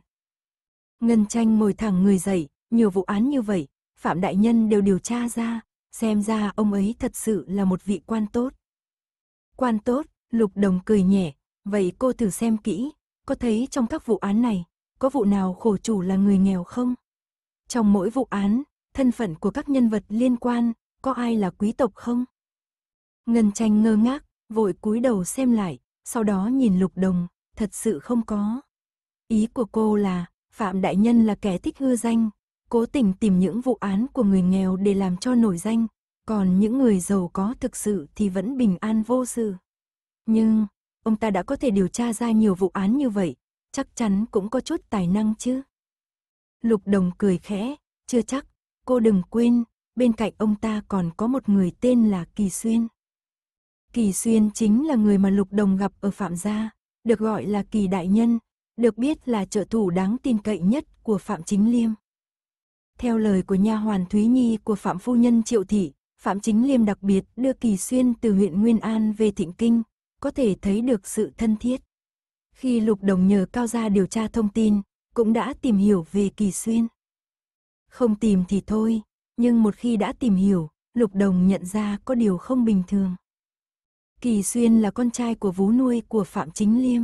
Ngân Tranh ngồi thẳng người dậy, nhiều vụ án như vậy, Phạm Đại Nhân đều điều tra ra, xem ra ông ấy thật sự là một vị quan tốt. Quan tốt, Lục Đồng cười nhẹ, Vậy cô thử xem kỹ, có thấy trong các vụ án này, có vụ nào khổ chủ là người nghèo không? Trong mỗi vụ án, thân phận của các nhân vật liên quan, có ai là quý tộc không? Ngân tranh ngơ ngác, vội cúi đầu xem lại, sau đó nhìn lục đồng, thật sự không có. Ý của cô là, Phạm Đại Nhân là kẻ thích hư danh, cố tình tìm những vụ án của người nghèo để làm cho nổi danh, còn những người giàu có thực sự thì vẫn bình an vô sự. Nhưng, ông ta đã có thể điều tra ra nhiều vụ án như vậy, chắc chắn cũng có chút tài năng chứ. Lục Đồng cười khẽ, chưa chắc, cô đừng quên, bên cạnh ông ta còn có một người tên là Kỳ Xuyên. Kỳ Xuyên chính là người mà Lục Đồng gặp ở Phạm Gia, được gọi là Kỳ Đại Nhân, được biết là trợ thủ đáng tin cậy nhất của Phạm Chính Liêm. Theo lời của nha hoàn Thúy Nhi của Phạm Phu Nhân Triệu Thị, Phạm Chính Liêm đặc biệt đưa Kỳ Xuyên từ huyện Nguyên An về Thịnh Kinh, có thể thấy được sự thân thiết. Khi Lục Đồng nhờ Cao Gia điều tra thông tin, cũng đã tìm hiểu về Kỳ Xuyên. Không tìm thì thôi, nhưng một khi đã tìm hiểu, Lục Đồng nhận ra có điều không bình thường. Kỳ Xuyên là con trai của vú nuôi của Phạm Chính Liêm.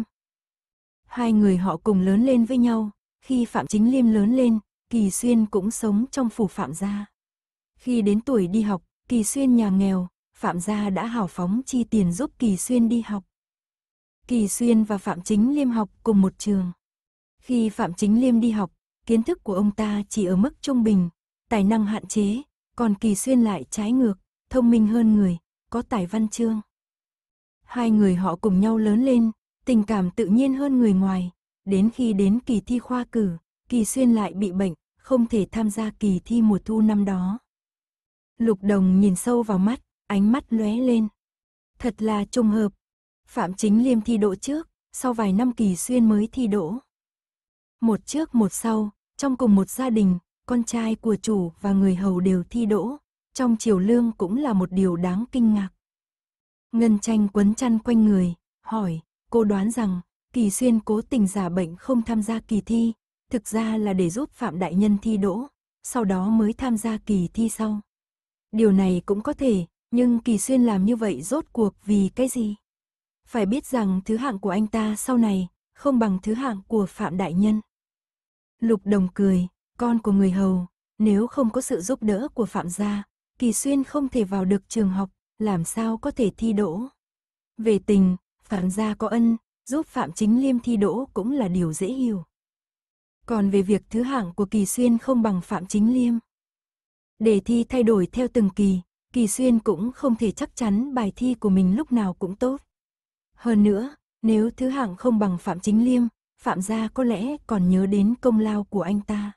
Hai người họ cùng lớn lên với nhau, khi Phạm Chính Liêm lớn lên, Kỳ Xuyên cũng sống trong phủ Phạm gia. Khi đến tuổi đi học, Kỳ Xuyên nhà nghèo, Phạm gia đã hào phóng chi tiền giúp Kỳ Xuyên đi học. Kỳ Xuyên và Phạm Chính Liêm học cùng một trường. Khi Phạm Chính Liêm đi học, kiến thức của ông ta chỉ ở mức trung bình, tài năng hạn chế, còn Kỳ Xuyên lại trái ngược, thông minh hơn người, có tài văn chương. Hai người họ cùng nhau lớn lên, tình cảm tự nhiên hơn người ngoài, đến khi đến kỳ thi khoa cử, Kỳ Xuyên lại bị bệnh, không thể tham gia kỳ thi mùa thu năm đó. Lục Đồng nhìn sâu vào mắt, ánh mắt lóe lên. Thật là trùng hợp. Phạm Chính Liêm thi đỗ trước, sau vài năm kỳ xuyên mới thi đỗ. Một trước một sau, trong cùng một gia đình, con trai của chủ và người hầu đều thi đỗ, trong triều lương cũng là một điều đáng kinh ngạc. Ngân tranh quấn chăn quanh người, hỏi, cô đoán rằng, kỳ xuyên cố tình giả bệnh không tham gia kỳ thi, thực ra là để giúp Phạm Đại Nhân thi đỗ, sau đó mới tham gia kỳ thi sau. Điều này cũng có thể, nhưng Kỳ Xuyên làm như vậy rốt cuộc vì cái gì? Phải biết rằng thứ hạng của anh ta sau này không bằng thứ hạng của Phạm Đại Nhân. Lục Đồng cười, con của người hầu, nếu không có sự giúp đỡ của Phạm gia, Kỳ Xuyên không thể vào được trường học, làm sao có thể thi đỗ. Về tình, Phạm gia có ân, giúp Phạm Chính Liêm thi đỗ cũng là điều dễ hiểu. Còn về việc thứ hạng của Kỳ Xuyên không bằng Phạm Chính Liêm. Đề thi thay đổi theo từng kỳ, Kỳ Xuyên cũng không thể chắc chắn bài thi của mình lúc nào cũng tốt. Hơn nữa, nếu thứ hạng không bằng Phạm Chính Liêm, Phạm gia có lẽ còn nhớ đến công lao của anh ta.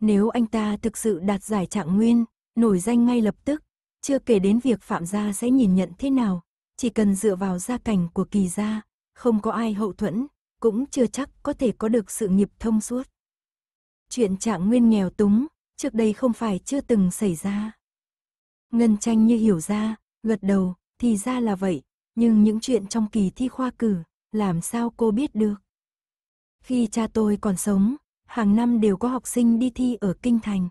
Nếu anh ta thực sự đạt giải trạng nguyên, nổi danh ngay lập tức, chưa kể đến việc Phạm gia sẽ nhìn nhận thế nào, chỉ cần dựa vào gia cảnh của kỳ gia, không có ai hậu thuẫn, cũng chưa chắc có thể có được sự nghiệp thông suốt. Chuyện trạng nguyên nghèo túng, trước đây không phải chưa từng xảy ra. Ngân tranh như hiểu ra, gật đầu, thì ra là vậy, nhưng những chuyện trong kỳ thi khoa cử, làm sao cô biết được. Khi cha tôi còn sống, hàng năm đều có học sinh đi thi ở Kinh Thành.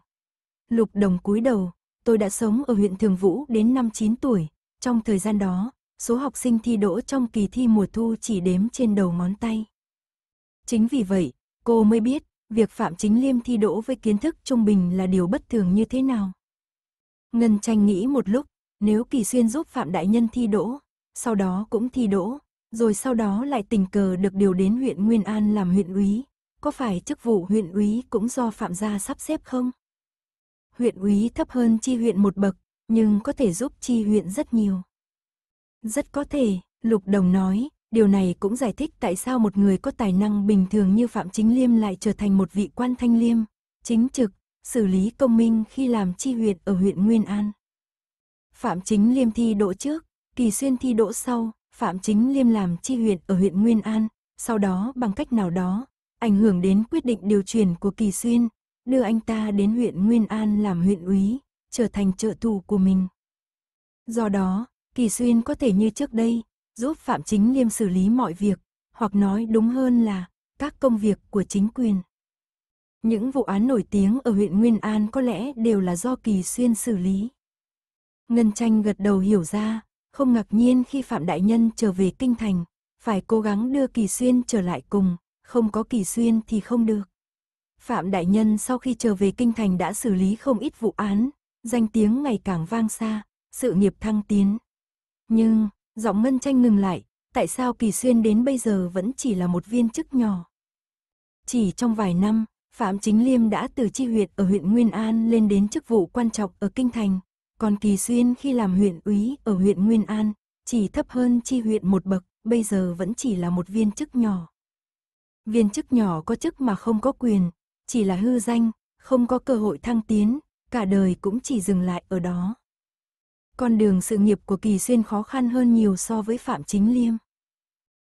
Lục đồng cúi đầu, tôi đã sống ở huyện Thường Vũ đến năm 9 tuổi, trong thời gian đó, số học sinh thi đỗ trong kỳ thi mùa thu chỉ đếm trên đầu ngón tay. Chính vì vậy, cô mới biết, việc Phạm Chính Liêm thi đỗ với kiến thức trung bình là điều bất thường như thế nào. Ngân tranh nghĩ một lúc, nếu Kỳ Xuyên giúp Phạm Đại Nhân thi đỗ, sau đó cũng thi đỗ, rồi sau đó lại tình cờ được điều đến huyện Nguyên An làm huyện úy, có phải chức vụ huyện úy cũng do Phạm gia sắp xếp không? Huyện úy thấp hơn chi huyện một bậc, nhưng có thể giúp chi huyện rất nhiều. Rất có thể, Lục Đồng nói, điều này cũng giải thích tại sao một người có tài năng bình thường như Phạm Chính Liêm lại trở thành một vị quan thanh liêm, chính trực, xử lý công minh khi làm chi huyện ở huyện Nguyên An. Phạm Chính Liêm thi đỗ trước, Kỳ Xuyên thi đỗ sau, Phạm Chính Liêm làm chi huyện ở huyện Nguyên An, sau đó bằng cách nào đó, ảnh hưởng đến quyết định điều chuyển của Kỳ Xuyên, đưa anh ta đến huyện Nguyên An làm huyện úy, trở thành trợ thủ của mình. Do đó, Kỳ Xuyên có thể như trước đây, giúp Phạm Chính Liêm xử lý mọi việc, hoặc nói đúng hơn là các công việc của chính quyền. Những vụ án nổi tiếng ở huyện Nguyên An có lẽ đều là do Kỳ Xuyên xử lý. Ngân Tranh gật đầu hiểu ra, không ngạc nhiên khi Phạm Đại Nhân trở về Kinh Thành, phải cố gắng đưa Kỳ Xuyên trở lại cùng, không có Kỳ Xuyên thì không được. Phạm Đại Nhân sau khi trở về Kinh Thành đã xử lý không ít vụ án, danh tiếng ngày càng vang xa, sự nghiệp thăng tiến. Nhưng, giọng Ngân Tranh ngừng lại, tại sao Kỳ Xuyên đến bây giờ vẫn chỉ là một viên chức nhỏ? Chỉ trong vài năm, Phạm Chính Liêm đã từ chi huyện ở huyện Nguyên An lên đến chức vụ quan trọng ở Kinh Thành, còn Kỳ Xuyên khi làm huyện úy ở huyện Nguyên An, chỉ thấp hơn chi huyện một bậc, bây giờ vẫn chỉ là một viên chức nhỏ. Viên chức nhỏ có chức mà không có quyền, chỉ là hư danh, không có cơ hội thăng tiến, cả đời cũng chỉ dừng lại ở đó. Con đường sự nghiệp của Kỳ Xuyên khó khăn hơn nhiều so với Phạm Chính Liêm.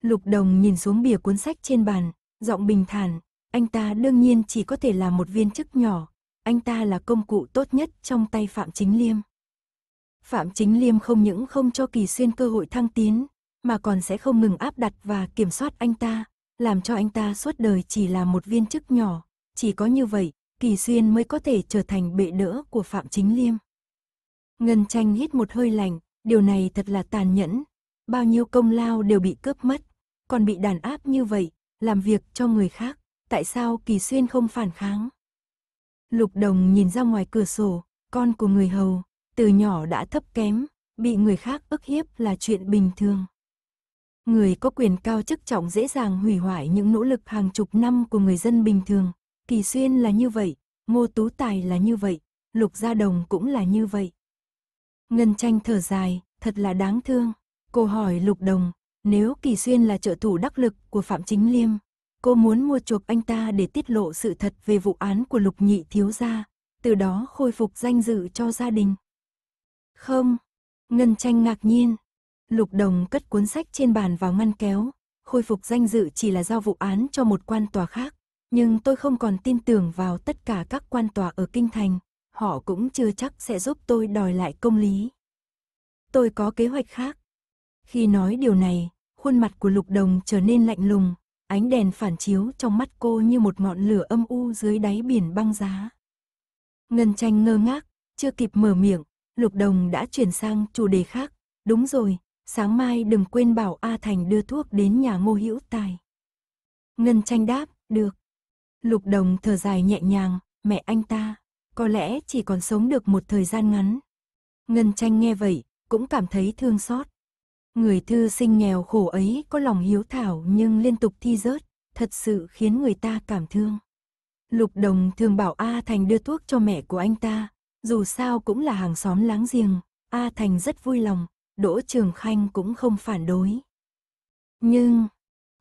Lục Đồng nhìn xuống bìa cuốn sách trên bàn, giọng bình thản, anh ta đương nhiên chỉ có thể là một viên chức nhỏ, anh ta là công cụ tốt nhất trong tay Phạm Chính Liêm. Phạm Chính Liêm không những không cho Kỳ Xuyên cơ hội thăng tiến, mà còn sẽ không ngừng áp đặt và kiểm soát anh ta, làm cho anh ta suốt đời chỉ là một viên chức nhỏ, chỉ có như vậy, Kỳ Xuyên mới có thể trở thành bệ đỡ của Phạm Chính Liêm. Ngân Tranh hít một hơi lạnh, điều này thật là tàn nhẫn, bao nhiêu công lao đều bị cướp mất, còn bị đàn áp như vậy, làm việc cho người khác, tại sao Kỳ Xuyên không phản kháng? Lục Đồng nhìn ra ngoài cửa sổ, con của người hầu, từ nhỏ đã thấp kém, bị người khác ức hiếp là chuyện bình thường. Người có quyền cao chức trọng dễ dàng hủy hoại những nỗ lực hàng chục năm của người dân bình thường. Kỳ Xuyên là như vậy, Ngô Tú Tài là như vậy, Lục Gia Đồng cũng là như vậy. Ngân tranh thở dài, thật là đáng thương. Cô hỏi Lục Đồng, nếu Kỳ Xuyên là trợ thủ đắc lực của Phạm Chính Liêm, Cô muốn mua chuộc anh ta để tiết lộ sự thật về vụ án của lục nhị thiếu gia, từ đó khôi phục danh dự cho gia đình. Không, Ngân Tranh ngạc nhiên. Lục Đồng cất cuốn sách trên bàn vào ngăn kéo, khôi phục danh dự chỉ là giao vụ án cho một quan tòa khác, nhưng tôi không còn tin tưởng vào tất cả các quan tòa ở Kinh Thành, họ cũng chưa chắc sẽ giúp tôi đòi lại công lý. Tôi có kế hoạch khác. Khi nói điều này, khuôn mặt của Lục Đồng trở nên lạnh lùng, ánh đèn phản chiếu trong mắt cô như một ngọn lửa âm u dưới đáy biển băng giá. Ngân tranh ngơ ngác, chưa kịp mở miệng, Lục Đồng đã chuyển sang chủ đề khác. Đúng rồi, sáng mai đừng quên bảo A Thành đưa thuốc đến nhà ngô hữu tài. Ngân tranh đáp, được. Lục Đồng thở dài nhẹ nhàng, mẹ anh ta, có lẽ chỉ còn sống được một thời gian ngắn. Ngân tranh nghe vậy, cũng cảm thấy thương xót. Người thư sinh nghèo khổ ấy có lòng hiếu thảo nhưng liên tục thi rớt, thật sự khiến người ta cảm thương. Lục Đồng thường bảo A Thành đưa thuốc cho mẹ của anh ta, dù sao cũng là hàng xóm láng giềng, A Thành rất vui lòng, Đỗ Trường Khanh cũng không phản đối. Nhưng,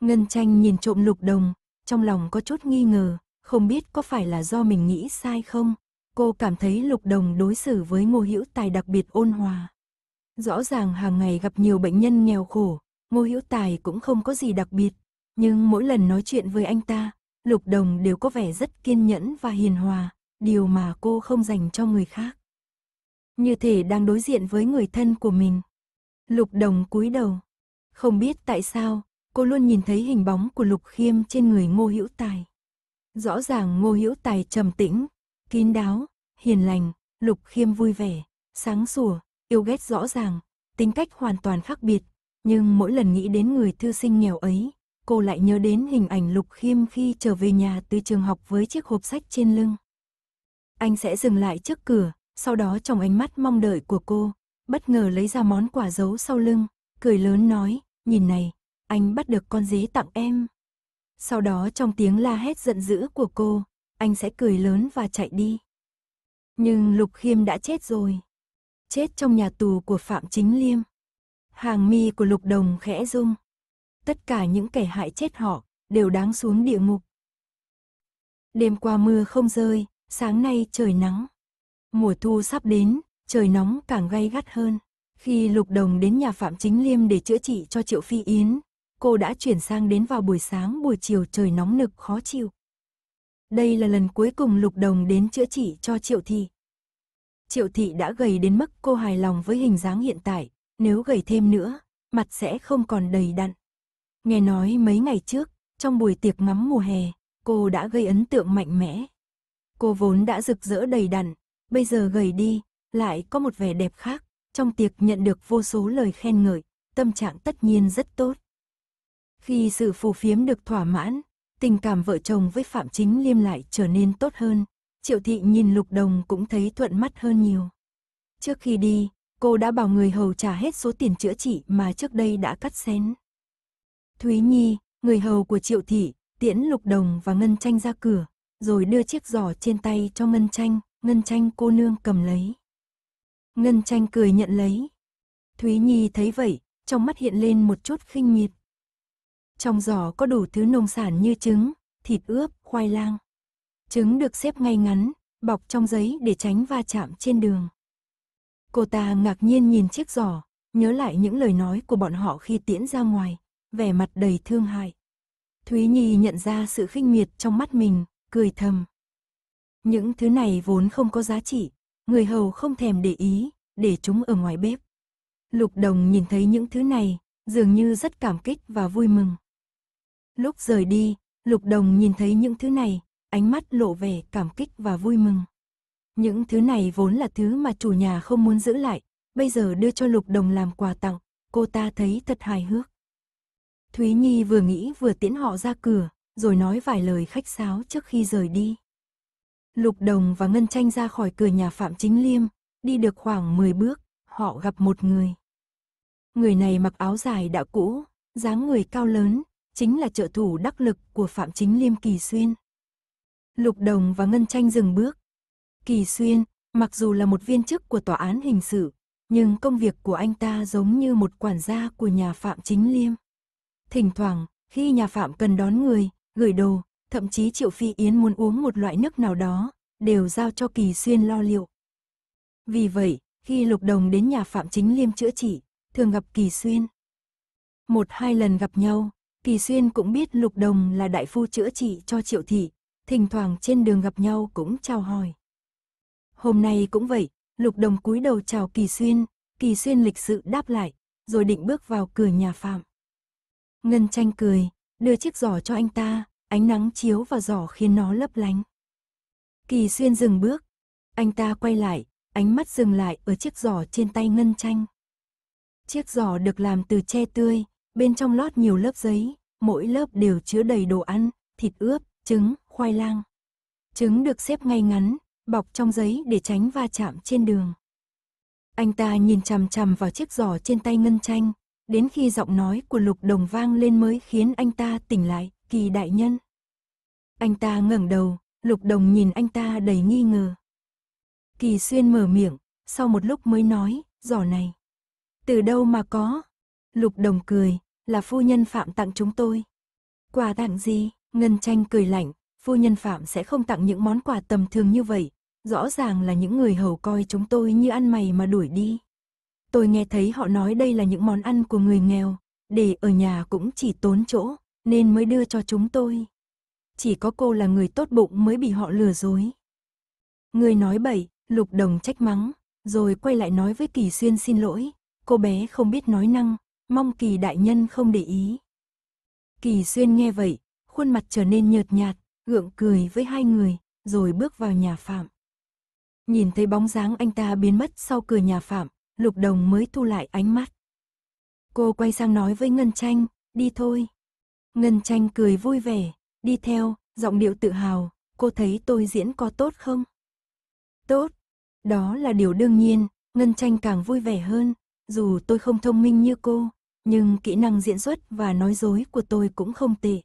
Ngân Tranh nhìn trộm Lục Đồng, trong lòng có chút nghi ngờ, không biết có phải là do mình nghĩ sai không. Cô cảm thấy Lục Đồng đối xử với Ngô Hữu Tài đặc biệt ôn hòa. Rõ ràng hàng ngày gặp nhiều bệnh nhân nghèo khổ, Ngô Hữu Tài cũng không có gì đặc biệt, nhưng mỗi lần nói chuyện với anh ta, Lục Đồng đều có vẻ rất kiên nhẫn và hiền hòa, điều mà cô không dành cho người khác. Như thể đang đối diện với người thân của mình. Lục Đồng cúi đầu. Không biết tại sao, cô luôn nhìn thấy hình bóng của Lục Khiêm trên người Ngô Hữu Tài. Rõ ràng Ngô Hữu Tài trầm tĩnh, kín đáo, hiền lành, Lục Khiêm vui vẻ, sáng sủa, yêu ghét rõ ràng, tính cách hoàn toàn khác biệt, nhưng mỗi lần nghĩ đến người thư sinh nghèo ấy, cô lại nhớ đến hình ảnh Lục Khiêm khi trở về nhà từ trường học với chiếc hộp sách trên lưng. Anh sẽ dừng lại trước cửa, sau đó trong ánh mắt mong đợi của cô, bất ngờ lấy ra món quà giấu sau lưng, cười lớn nói, nhìn này, anh bắt được con dế tặng em. Sau đó trong tiếng la hét giận dữ của cô, anh sẽ cười lớn và chạy đi. Nhưng Lục Khiêm đã chết rồi chết trong nhà tù của Phạm Chính Liêm. Hàng mi của Lục Đồng khẽ rung. Tất cả những kẻ hại chết họ đều đáng xuống địa ngục. Đêm qua mưa không rơi, sáng nay trời nắng. Mùa thu sắp đến, trời nóng càng gay gắt hơn. Khi Lục Đồng đến nhà Phạm Chính Liêm để chữa trị cho Triệu Phi Yến, cô đã chuyển sang đến vào buổi sáng buổi chiều trời nóng nực khó chịu. Đây là lần cuối cùng Lục Đồng đến chữa trị cho Triệu Thị. Triệu thị đã gầy đến mức cô hài lòng với hình dáng hiện tại, nếu gầy thêm nữa, mặt sẽ không còn đầy đặn. Nghe nói mấy ngày trước, trong buổi tiệc ngắm mùa hè, cô đã gây ấn tượng mạnh mẽ. Cô vốn đã rực rỡ đầy đặn, bây giờ gầy đi, lại có một vẻ đẹp khác, trong tiệc nhận được vô số lời khen ngợi, tâm trạng tất nhiên rất tốt. Khi sự phù phiếm được thỏa mãn, tình cảm vợ chồng với Phạm Chính Liêm lại trở nên tốt hơn, Triệu thị nhìn lục đồng cũng thấy thuận mắt hơn nhiều. Trước khi đi, cô đã bảo người hầu trả hết số tiền chữa trị mà trước đây đã cắt xén. Thúy Nhi, người hầu của triệu thị, tiễn lục đồng và ngân tranh ra cửa, rồi đưa chiếc giỏ trên tay cho ngân tranh, ngân tranh cô nương cầm lấy. Ngân tranh cười nhận lấy. Thúy Nhi thấy vậy, trong mắt hiện lên một chút khinh miệt. Trong giỏ có đủ thứ nông sản như trứng, thịt ướp, khoai lang, Trứng được xếp ngay ngắn, bọc trong giấy để tránh va chạm trên đường. Cô ta ngạc nhiên nhìn chiếc giỏ, nhớ lại những lời nói của bọn họ khi tiễn ra ngoài, vẻ mặt đầy thương hại. Thúy Nhi nhận ra sự khinh miệt trong mắt mình, cười thầm. Những thứ này vốn không có giá trị, người hầu không thèm để ý, để chúng ở ngoài bếp. Lục Đồng nhìn thấy những thứ này, dường như rất cảm kích và vui mừng. Lúc rời đi, Lục Đồng nhìn thấy những thứ này, ánh mắt lộ vẻ cảm kích và vui mừng. Những thứ này vốn là thứ mà chủ nhà không muốn giữ lại, bây giờ đưa cho Lục Đồng làm quà tặng, cô ta thấy thật hài hước. Thúy Nhi vừa nghĩ vừa tiễn họ ra cửa, rồi nói vài lời khách sáo trước khi rời đi. Lục Đồng và Ngân Tranh ra khỏi cửa nhà Phạm Chính Liêm, đi được khoảng 10 bước, họ gặp một người. Người này mặc áo dài đạo cũ, dáng người cao lớn, chính là trợ thủ đắc lực của Phạm Chính Liêm Kỳ Xuyên. Lục Đồng và Ngân Tranh dừng bước. Kỳ Xuyên, mặc dù là một viên chức của tòa án hình sự, nhưng công việc của anh ta giống như một quản gia của nhà Phạm Chính Liêm. Thỉnh thoảng, khi nhà Phạm cần đón người, gửi đồ, thậm chí Triệu Phi Yến muốn uống một loại nước nào đó, đều giao cho Kỳ Xuyên lo liệu. Vì vậy, khi Lục Đồng đến nhà Phạm Chính Liêm chữa trị, thường gặp Kỳ Xuyên. Một hai lần gặp nhau, Kỳ Xuyên cũng biết Lục Đồng là đại phu chữa trị cho Triệu Thị, thỉnh thoảng trên đường gặp nhau cũng chào hỏi. Hôm nay cũng vậy, Lục Đồng cúi đầu chào Kỳ Xuyên, Kỳ Xuyên lịch sự đáp lại, rồi định bước vào cửa nhà Phạm. Ngân tranh cười, đưa chiếc giỏ cho anh ta, ánh nắng chiếu vào giỏ khiến nó lấp lánh. Kỳ Xuyên dừng bước, anh ta quay lại, ánh mắt dừng lại ở chiếc giỏ trên tay Ngân tranh. Chiếc giỏ được làm từ tre tươi, bên trong lót nhiều lớp giấy, mỗi lớp đều chứa đầy đồ ăn, thịt ướp, trứng, khoai lang. Trứng được xếp ngay ngắn, bọc trong giấy để tránh va chạm trên đường. Anh ta nhìn chằm chằm vào chiếc giỏ trên tay Ngân Tranh, đến khi giọng nói của Lục Đồng vang lên mới khiến anh ta tỉnh lại, kỳ đại nhân. Anh ta ngẩng đầu, Lục Đồng nhìn anh ta đầy nghi ngờ. Kỳ xuyên mở miệng, sau một lúc mới nói, giỏ này. Từ đâu mà có? Lục Đồng cười, là phu nhân Phạm tặng chúng tôi. Quà tặng gì? Ngân Tranh cười lạnh, phu nhân Phạm sẽ không tặng những món quà tầm thường như vậy, rõ ràng là những người hầu coi chúng tôi như ăn mày mà đuổi đi. Tôi nghe thấy họ nói đây là những món ăn của người nghèo, để ở nhà cũng chỉ tốn chỗ, nên mới đưa cho chúng tôi. Chỉ có cô là người tốt bụng mới bị họ lừa dối. Người nói bậy, lục đồng trách mắng, rồi quay lại nói với Kỳ Xuyên xin lỗi, cô bé không biết nói năng, mong Kỳ đại nhân không để ý. Kỳ Xuyên nghe vậy, khuôn mặt trở nên nhợt nhạt, gượng cười với hai người, rồi bước vào nhà Phạm. Nhìn thấy bóng dáng anh ta biến mất sau cửa nhà Phạm, Lục Đồng mới thu lại ánh mắt. Cô quay sang nói với Ngân Tranh, đi thôi. Ngân Tranh cười vui vẻ, đi theo, giọng điệu tự hào, cô thấy tôi diễn có tốt không? Tốt, đó là điều đương nhiên, Ngân Tranh càng vui vẻ hơn, dù tôi không thông minh như cô, nhưng kỹ năng diễn xuất và nói dối của tôi cũng không tệ.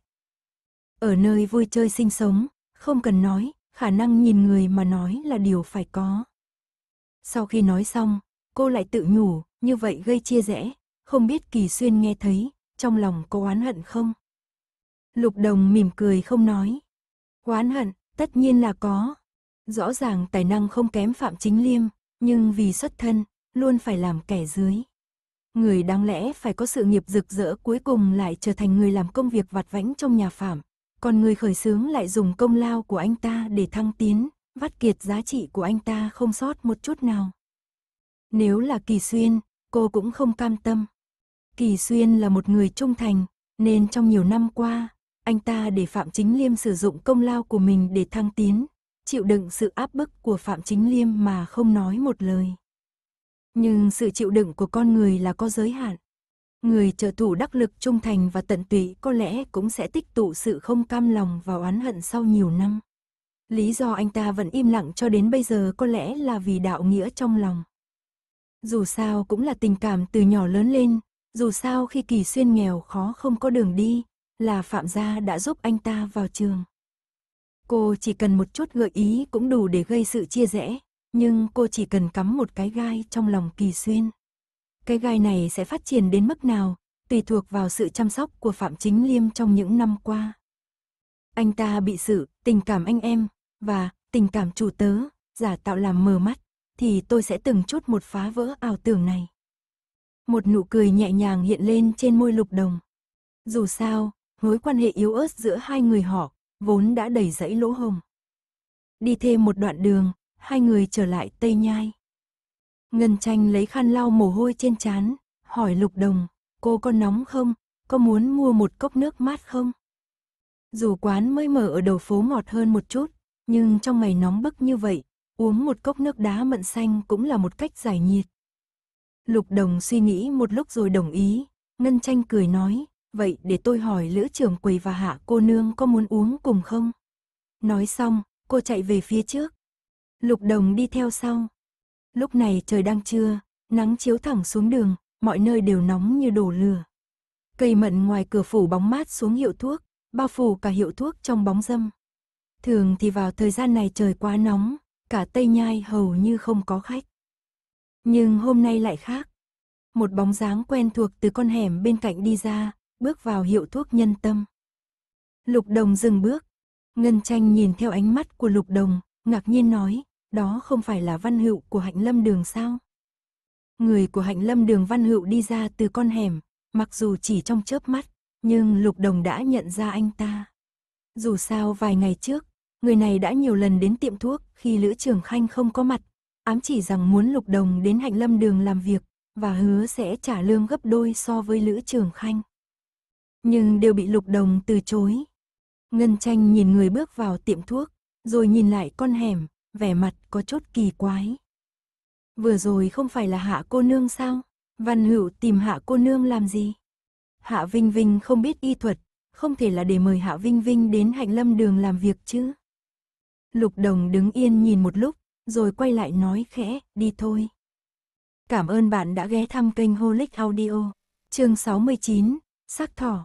Ở nơi vui chơi sinh sống, không cần nói, khả năng nhìn người mà nói là điều phải có. Sau khi nói xong, cô lại tự nhủ, như vậy gây chia rẽ, không biết Kỳ Xuyên nghe thấy, trong lòng có oán hận không? Lục Đồng mỉm cười không nói. Oán hận, tất nhiên là có. Rõ ràng tài năng không kém Phạm Chính Liêm, nhưng vì xuất thân, luôn phải làm kẻ dưới. Người đáng lẽ phải có sự nghiệp rực rỡ cuối cùng lại trở thành người làm công việc vặt vãnh trong nhà Phạm, còn người khởi xướng lại dùng công lao của anh ta để thăng tiến, vắt kiệt giá trị của anh ta không sót một chút nào. Nếu là Kỳ Xuyên, cô cũng không cam tâm. Kỳ Xuyên là một người trung thành, nên trong nhiều năm qua, anh ta để Phạm Chính Liêm sử dụng công lao của mình để thăng tiến, chịu đựng sự áp bức của Phạm Chính Liêm mà không nói một lời. Nhưng sự chịu đựng của con người là có giới hạn. Người trợ thủ đắc lực trung thành và tận tụy có lẽ cũng sẽ tích tụ sự không cam lòng và oán hận sau nhiều năm. Lý do anh ta vẫn im lặng cho đến bây giờ có lẽ là vì đạo nghĩa trong lòng. Dù sao cũng là tình cảm từ nhỏ lớn lên, dù sao khi kỳ xuyên nghèo khó không có đường đi, là Phạm Gia đã giúp anh ta vào trường. Cô chỉ cần một chút gợi ý cũng đủ để gây sự chia rẽ, nhưng cô chỉ cần cắm một cái gai trong lòng kỳ xuyên. Cái gai này sẽ phát triển đến mức nào, tùy thuộc vào sự chăm sóc của Phạm Chính Liêm trong những năm qua. Anh ta bị sự tình cảm anh em và tình cảm chủ tớ giả tạo làm mờ mắt, thì tôi sẽ từng chút một phá vỡ ảo tưởng này. Một nụ cười nhẹ nhàng hiện lên trên môi lục đồng. Dù sao, mối quan hệ yếu ớt giữa hai người họ vốn đã đầy dẫy lỗ hồng. Đi thêm một đoạn đường, hai người trở lại Tây Nhai. Ngân tranh lấy khăn lau mồ hôi trên trán, hỏi Lục Đồng, cô có nóng không, có muốn mua một cốc nước mát không? Dù quán mới mở ở đầu phố ngọt hơn một chút, nhưng trong ngày nóng bức như vậy, uống một cốc nước đá mận xanh cũng là một cách giải nhiệt. Lục Đồng suy nghĩ một lúc rồi đồng ý, Ngân Tranh cười nói, vậy để tôi hỏi Lữ trưởng quầy và hạ cô nương có muốn uống cùng không? Nói xong, cô chạy về phía trước. Lục Đồng đi theo sau, Lúc này trời đang trưa, nắng chiếu thẳng xuống đường, mọi nơi đều nóng như đổ lửa. Cây mận ngoài cửa phủ bóng mát xuống hiệu thuốc, bao phủ cả hiệu thuốc trong bóng dâm. Thường thì vào thời gian này trời quá nóng, cả Tây Nhai hầu như không có khách. Nhưng hôm nay lại khác. Một bóng dáng quen thuộc từ con hẻm bên cạnh đi ra, bước vào hiệu thuốc nhân tâm. Lục Đồng dừng bước. Ngân Tranh nhìn theo ánh mắt của Lục Đồng, ngạc nhiên nói, đó không phải là văn hữu của hạnh lâm đường sao? Người của hạnh lâm đường văn hữu đi ra từ con hẻm, mặc dù chỉ trong chớp mắt, nhưng Lục Đồng đã nhận ra anh ta. Dù sao vài ngày trước, người này đã nhiều lần đến tiệm thuốc khi Lữ Trường Khanh không có mặt, ám chỉ rằng muốn Lục Đồng đến hạnh lâm đường làm việc và hứa sẽ trả lương gấp đôi so với Lữ Trường Khanh. Nhưng đều bị Lục Đồng từ chối. Ngân Tranh nhìn người bước vào tiệm thuốc, rồi nhìn lại con hẻm, vẻ mặt có chút kỳ quái. Vừa rồi không phải là hạ cô nương sao? Văn hữu tìm hạ cô nương làm gì? Hạ Vinh Vinh không biết y thuật, không thể là để mời Hạ Vinh Vinh đến hạnh lâm đường làm việc chứ. Lục đồng đứng yên nhìn một lúc, rồi quay lại nói khẽ, đi thôi. Cảm ơn bạn đã ghé thăm kênh Holic Audio, chương 69, Sắc Thỏ.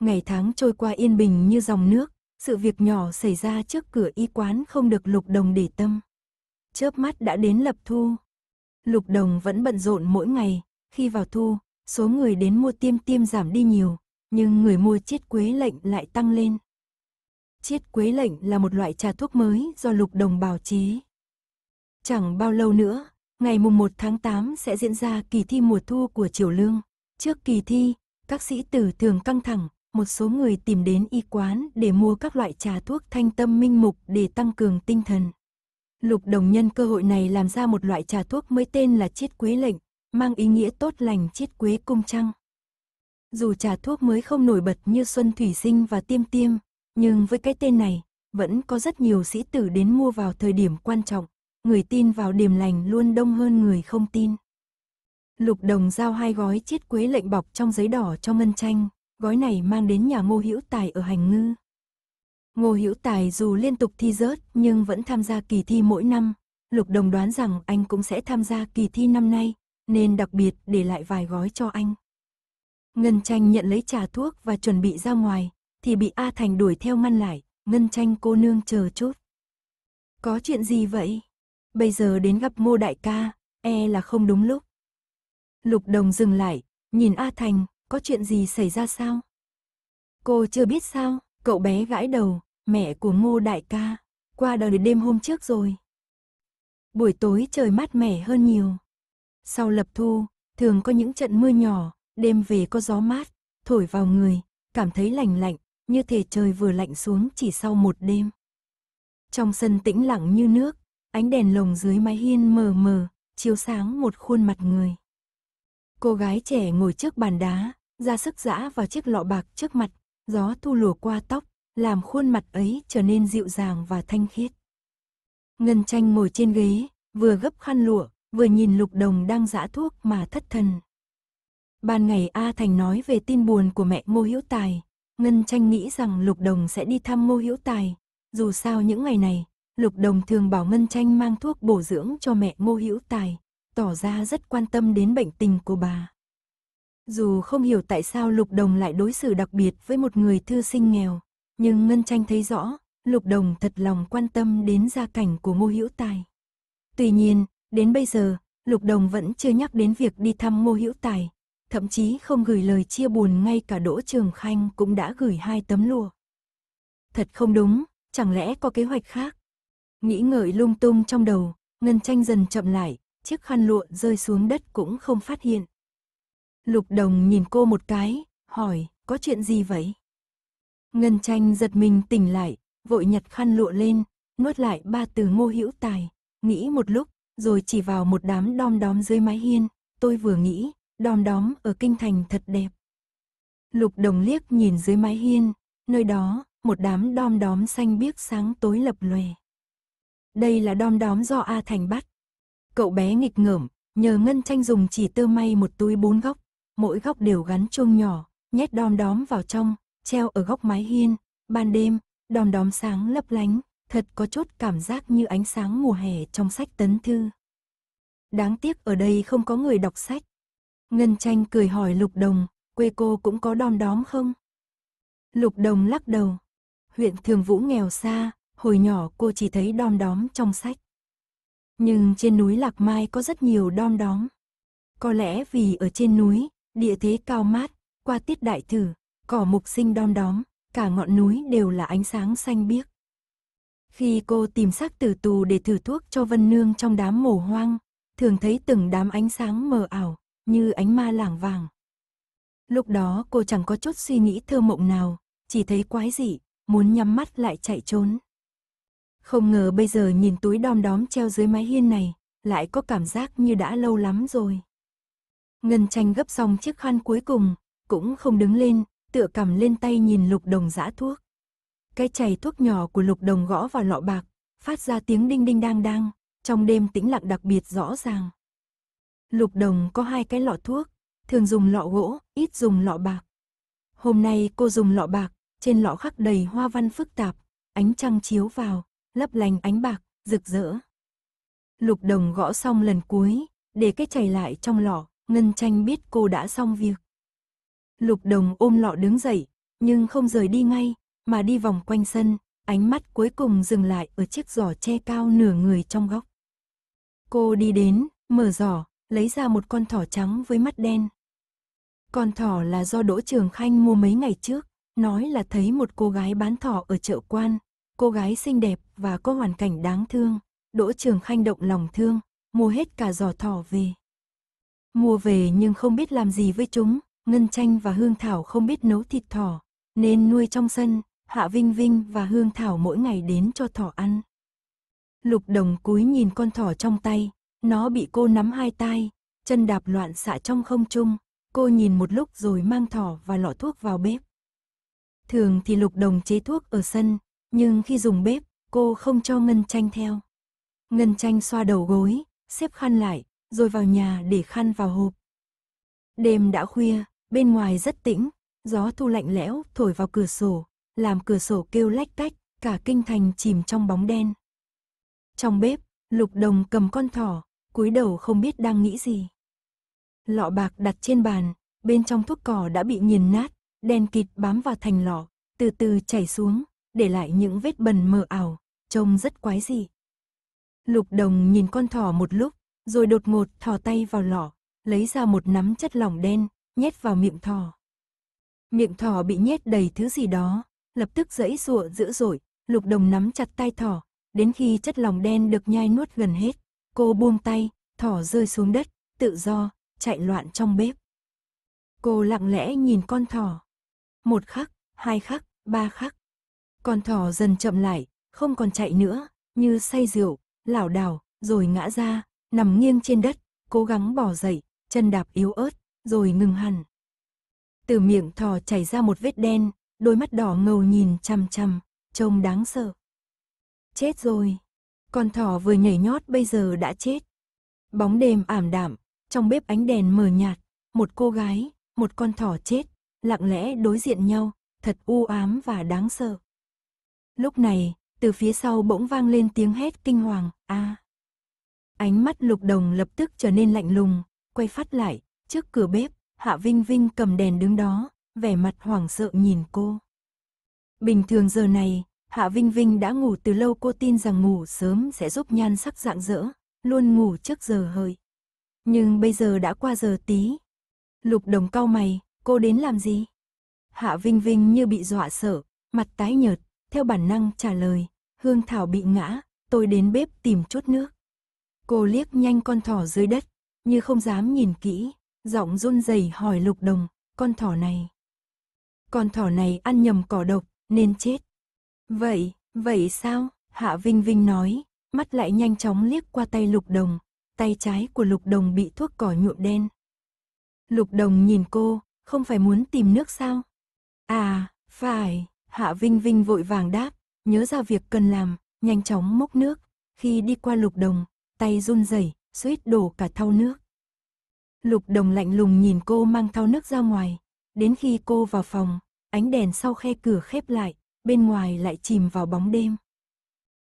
Ngày tháng trôi qua yên bình như dòng nước, sự việc nhỏ xảy ra trước cửa y quán không được Lục Đồng để tâm. Chớp mắt đã đến lập thu. Lục Đồng vẫn bận rộn mỗi ngày, khi vào thu, số người đến mua tiêm tiêm giảm đi nhiều, nhưng người mua chiết quế lệnh lại tăng lên. Chiết quế lệnh là một loại trà thuốc mới do Lục Đồng bào chế. Chẳng bao lâu nữa, ngày mùng 1 tháng 8 sẽ diễn ra kỳ thi mùa thu của Triều Lương. Trước kỳ thi, các sĩ tử thường căng thẳng, một số người tìm đến y quán để mua các loại trà thuốc thanh tâm minh mục để tăng cường tinh thần. Lục đồng nhân cơ hội này làm ra một loại trà thuốc mới tên là chiết quế lệnh, mang ý nghĩa tốt lành chiết quế cung trăng. Dù trà thuốc mới không nổi bật như Xuân Thủy Sinh và Tiêm Tiêm, nhưng với cái tên này, vẫn có rất nhiều sĩ tử đến mua vào thời điểm quan trọng, người tin vào điểm lành luôn đông hơn người không tin. Lục đồng giao hai gói chiết quế lệnh bọc trong giấy đỏ cho Ngân Tranh, gói này mang đến nhà Ngô Hữu Tài ở Hành Ngư. Ngô Hữu Tài dù liên tục thi rớt nhưng vẫn tham gia kỳ thi mỗi năm, Lục Đồng đoán rằng anh cũng sẽ tham gia kỳ thi năm nay, nên đặc biệt để lại vài gói cho anh. Ngân Tranh nhận lấy trà thuốc và chuẩn bị ra ngoài, thì bị A Thành đuổi theo ngăn lại, Ngân Tranh cô nương chờ chút. Có chuyện gì vậy? Bây giờ đến gặp Ngô Đại ca, e là không đúng lúc. Lục Đồng dừng lại, nhìn A Thành, có chuyện gì xảy ra sao? Cô chưa biết sao, cậu bé gãi đầu, mẹ của ngô đại ca, qua đời đêm hôm trước rồi. Buổi tối trời mát mẻ hơn nhiều. Sau lập thu, thường có những trận mưa nhỏ, đêm về có gió mát, thổi vào người, cảm thấy lành lạnh, như thể trời vừa lạnh xuống chỉ sau một đêm. Trong sân tĩnh lặng như nước, ánh đèn lồng dưới mái hiên mờ mờ, chiếu sáng một khuôn mặt người. Cô gái trẻ ngồi trước bàn đá, ra sức giã vào chiếc lọ bạc trước mặt, gió thu lùa qua tóc, làm khuôn mặt ấy trở nên dịu dàng và thanh khiết. Ngân tranh ngồi trên ghế, vừa gấp khăn lụa, vừa nhìn lục đồng đang giã thuốc mà thất thần. Ban ngày A Thành nói về tin buồn của mẹ Ngô Hữu Tài, Ngân tranh nghĩ rằng Lục Đồng sẽ đi thăm Ngô Hữu Tài, dù sao những ngày này, Lục Đồng thường bảo Ngân tranh mang thuốc bổ dưỡng cho mẹ Ngô Hữu Tài, tỏ ra rất quan tâm đến bệnh tình của bà. Dù không hiểu tại sao Lục Đồng lại đối xử đặc biệt với một người thư sinh nghèo, nhưng Ngân Tranh thấy rõ, Lục Đồng thật lòng quan tâm đến gia cảnh của Ngô Hữu Tài. Tuy nhiên, đến bây giờ, Lục Đồng vẫn chưa nhắc đến việc đi thăm Ngô Hữu Tài, thậm chí không gửi lời chia buồn ngay cả Đỗ Trường Khanh cũng đã gửi hai tấm lụa. Thật không đúng, chẳng lẽ có kế hoạch khác? Nghĩ ngợi lung tung trong đầu, Ngân Tranh dần chậm lại, chiếc khăn lụa rơi xuống đất cũng không phát hiện. Lục đồng nhìn cô một cái, hỏi, có chuyện gì vậy? Ngân tranh giật mình tỉnh lại, vội nhặt khăn lụa lên, nuốt lại ba từ ngô hữu tài, nghĩ một lúc, rồi chỉ vào một đám đom đóm dưới mái hiên, tôi vừa nghĩ, đom đóm ở kinh thành thật đẹp. Lục đồng liếc nhìn dưới mái hiên, nơi đó, một đám đom đóm xanh biếc sáng tối lập lòe. Đây là đom đóm do A Thành bắt. Cậu bé nghịch ngợm, nhờ Ngân Tranh dùng chỉ tơ may một túi bốn góc, mỗi góc đều gắn chuông nhỏ, nhét đom đóm vào trong, treo ở góc mái hiên. Ban đêm, đom đóm sáng lấp lánh, thật có chút cảm giác như ánh sáng mùa hè trong sách tấn thư. Đáng tiếc ở đây không có người đọc sách. Ngân Tranh cười hỏi Lục Đồng, quê cô cũng có đom đóm không? Lục Đồng lắc đầu. Huyện Thường Vũ nghèo xa, hồi nhỏ cô chỉ thấy đom đóm trong sách. Nhưng trên núi Lạc Mai có rất nhiều đom đóm. Có lẽ vì ở trên núi, địa thế cao mát, qua tiết đại thử, cỏ mục sinh đom đóm, cả ngọn núi đều là ánh sáng xanh biếc. Khi cô tìm xác tử tù để thử thuốc cho Vân Nương trong đám mồ hoang, thường thấy từng đám ánh sáng mờ ảo, như ánh ma lảng vàng. Lúc đó cô chẳng có chút suy nghĩ thơ mộng nào, chỉ thấy quái dị, muốn nhắm mắt lại chạy trốn. Không ngờ bây giờ nhìn túi đom đóm treo dưới mái hiên này, lại có cảm giác như đã lâu lắm rồi. Ngân tranh gấp xong chiếc khăn cuối cùng, cũng không đứng lên, tựa cầm lên tay nhìn lục đồng giã thuốc. Cái chày thuốc nhỏ của lục đồng gõ vào lọ bạc, phát ra tiếng đinh đinh đang đang, trong đêm tĩnh lặng đặc biệt rõ ràng. Lục đồng có hai cái lọ thuốc, thường dùng lọ gỗ, ít dùng lọ bạc. Hôm nay cô dùng lọ bạc, trên lọ khắc đầy hoa văn phức tạp, ánh trăng chiếu vào, lấp lánh ánh bạc, rực rỡ. Lục đồng gõ xong lần cuối, để cái chảy lại trong lọ, Ngân Tranh biết cô đã xong việc. Lục đồng ôm lọ đứng dậy, nhưng không rời đi ngay, mà đi vòng quanh sân, ánh mắt cuối cùng dừng lại ở chiếc giỏ che cao nửa người trong góc. Cô đi đến, mở giỏ, lấy ra một con thỏ trắng với mắt đen. Con thỏ là do Đỗ Trường Khanh mua mấy ngày trước, nói là thấy một cô gái bán thỏ ở chợ quan, cô gái xinh đẹp và có hoàn cảnh đáng thương, Đỗ Trường Khanh động lòng thương, mua hết cả giò thỏ về. Mua về nhưng không biết làm gì với chúng, Ngân Tranh và Hương Thảo không biết nấu thịt thỏ, nên nuôi trong sân, Hạ Vinh Vinh và Hương Thảo mỗi ngày đến cho thỏ ăn. Lục đồng cúi nhìn con thỏ trong tay, nó bị cô nắm hai tay, chân đạp loạn xạ trong không trung, cô nhìn một lúc rồi mang thỏ và lọ thuốc vào bếp. Thường thì lục đồng chế thuốc ở sân, nhưng khi dùng bếp, cô không cho Ngân Tranh theo. Ngân Tranh xoa đầu gối, xếp khăn lại, rồi vào nhà để khăn vào hộp. Đêm đã khuya, bên ngoài rất tĩnh, gió thu lạnh lẽo thổi vào cửa sổ, làm cửa sổ kêu lách cách, cả kinh thành chìm trong bóng đen. Trong bếp, Lục Đồng cầm con thỏ, cúi đầu không biết đang nghĩ gì. Lọ bạc đặt trên bàn, bên trong thuốc cỏ đã bị nghiền nát, đen kịt bám vào thành lọ, từ từ chảy xuống, để lại những vết bẩn mờ ảo, trông rất quái dị. Lục đồng nhìn con thỏ một lúc, rồi đột ngột thò tay vào lọ, lấy ra một nắm chất lỏng đen, nhét vào miệng thỏ. Miệng thỏ bị nhét đầy thứ gì đó, lập tức dẫy rụa dữ dội, lục đồng nắm chặt tay thỏ, đến khi chất lỏng đen được nhai nuốt gần hết, cô buông tay, thỏ rơi xuống đất, tự do, chạy loạn trong bếp. Cô lặng lẽ nhìn con thỏ. Một khắc, hai khắc, ba khắc, con thỏ dần chậm lại, không còn chạy nữa, như say rượu, lảo đảo, rồi ngã ra, nằm nghiêng trên đất, cố gắng bỏ dậy, chân đạp yếu ớt, rồi ngừng hẳn. Từ miệng thỏ chảy ra một vết đen, đôi mắt đỏ ngầu nhìn chằm chằm, trông đáng sợ. Chết rồi. Con thỏ vừa nhảy nhót bây giờ đã chết. Bóng đêm ảm đạm, trong bếp ánh đèn mờ nhạt, một cô gái, một con thỏ chết, lặng lẽ đối diện nhau, thật u ám và đáng sợ. Lúc này, từ phía sau bỗng vang lên tiếng hét kinh hoàng, a. À. Ánh mắt Lục Đồng lập tức trở nên lạnh lùng, quay phát lại, trước cửa bếp, Hạ Vinh Vinh cầm đèn đứng đó, vẻ mặt hoảng sợ nhìn cô. Bình thường giờ này, Hạ Vinh Vinh đã ngủ từ lâu cô tin rằng ngủ sớm sẽ giúp nhan sắc rạng rỡ, luôn ngủ trước giờ hơi. Nhưng bây giờ đã qua giờ tí. Lục Đồng cau mày, cô đến làm gì? Hạ Vinh Vinh như bị dọa sợ, mặt tái nhợt, theo bản năng trả lời, Hương Thảo bị ngã, tôi đến bếp tìm chút nước. Cô liếc nhanh con thỏ dưới đất, như không dám nhìn kỹ, giọng run rẩy hỏi Lục Đồng, con thỏ này. Con thỏ này ăn nhầm cỏ độc, nên chết. Vậy, vậy sao? Hạ Vinh Vinh nói, mắt lại nhanh chóng liếc qua tay Lục Đồng, tay trái của Lục Đồng bị thuốc cỏ nhuộm đen. Lục Đồng nhìn cô, không phải muốn tìm nước sao? À, phải, Hạ Vinh Vinh vội vàng đáp, nhớ ra việc cần làm, nhanh chóng mốc nước, khi đi qua lục đồng, tay run rẩy, suýt đổ cả thau nước. Lục đồng lạnh lùng nhìn cô mang thau nước ra ngoài, đến khi cô vào phòng, ánh đèn sau khe cửa khép lại, bên ngoài lại chìm vào bóng đêm.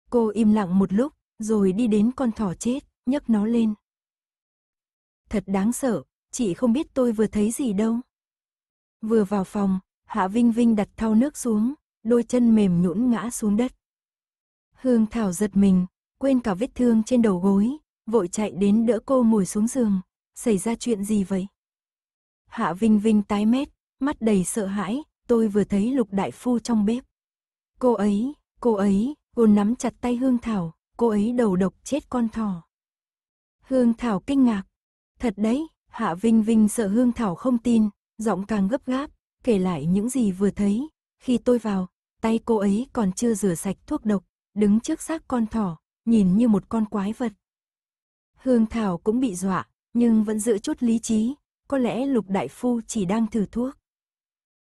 Cô im lặng một lúc, rồi đi đến con thỏ chết, nhấc nó lên. Thật đáng sợ, chị không biết tôi vừa thấy gì đâu. Vừa vào phòng, Hạ Vinh Vinh đặt thau nước xuống, đôi chân mềm nhũn ngã xuống đất. Hương Thảo giật mình, quên cả vết thương trên đầu gối, vội chạy đến đỡ cô ngồi xuống giường. Xảy ra chuyện gì vậy? Hạ Vinh Vinh tái mét, mắt đầy sợ hãi, tôi vừa thấy Lục Đại Phu trong bếp. Cô ấy, cô ấy, cô nắm chặt tay Hương Thảo, cô ấy đầu độc chết con thỏ. Hương Thảo kinh ngạc. Thật đấy, Hạ Vinh Vinh sợ Hương Thảo không tin, giọng càng gấp gáp, kể lại những gì vừa thấy. Khi tôi vào, tay cô ấy còn chưa rửa sạch thuốc độc, đứng trước xác con thỏ, nhìn như một con quái vật. Hương Thảo cũng bị dọa, nhưng vẫn giữ chút lý trí, có lẽ Lục Đại Phu chỉ đang thử thuốc.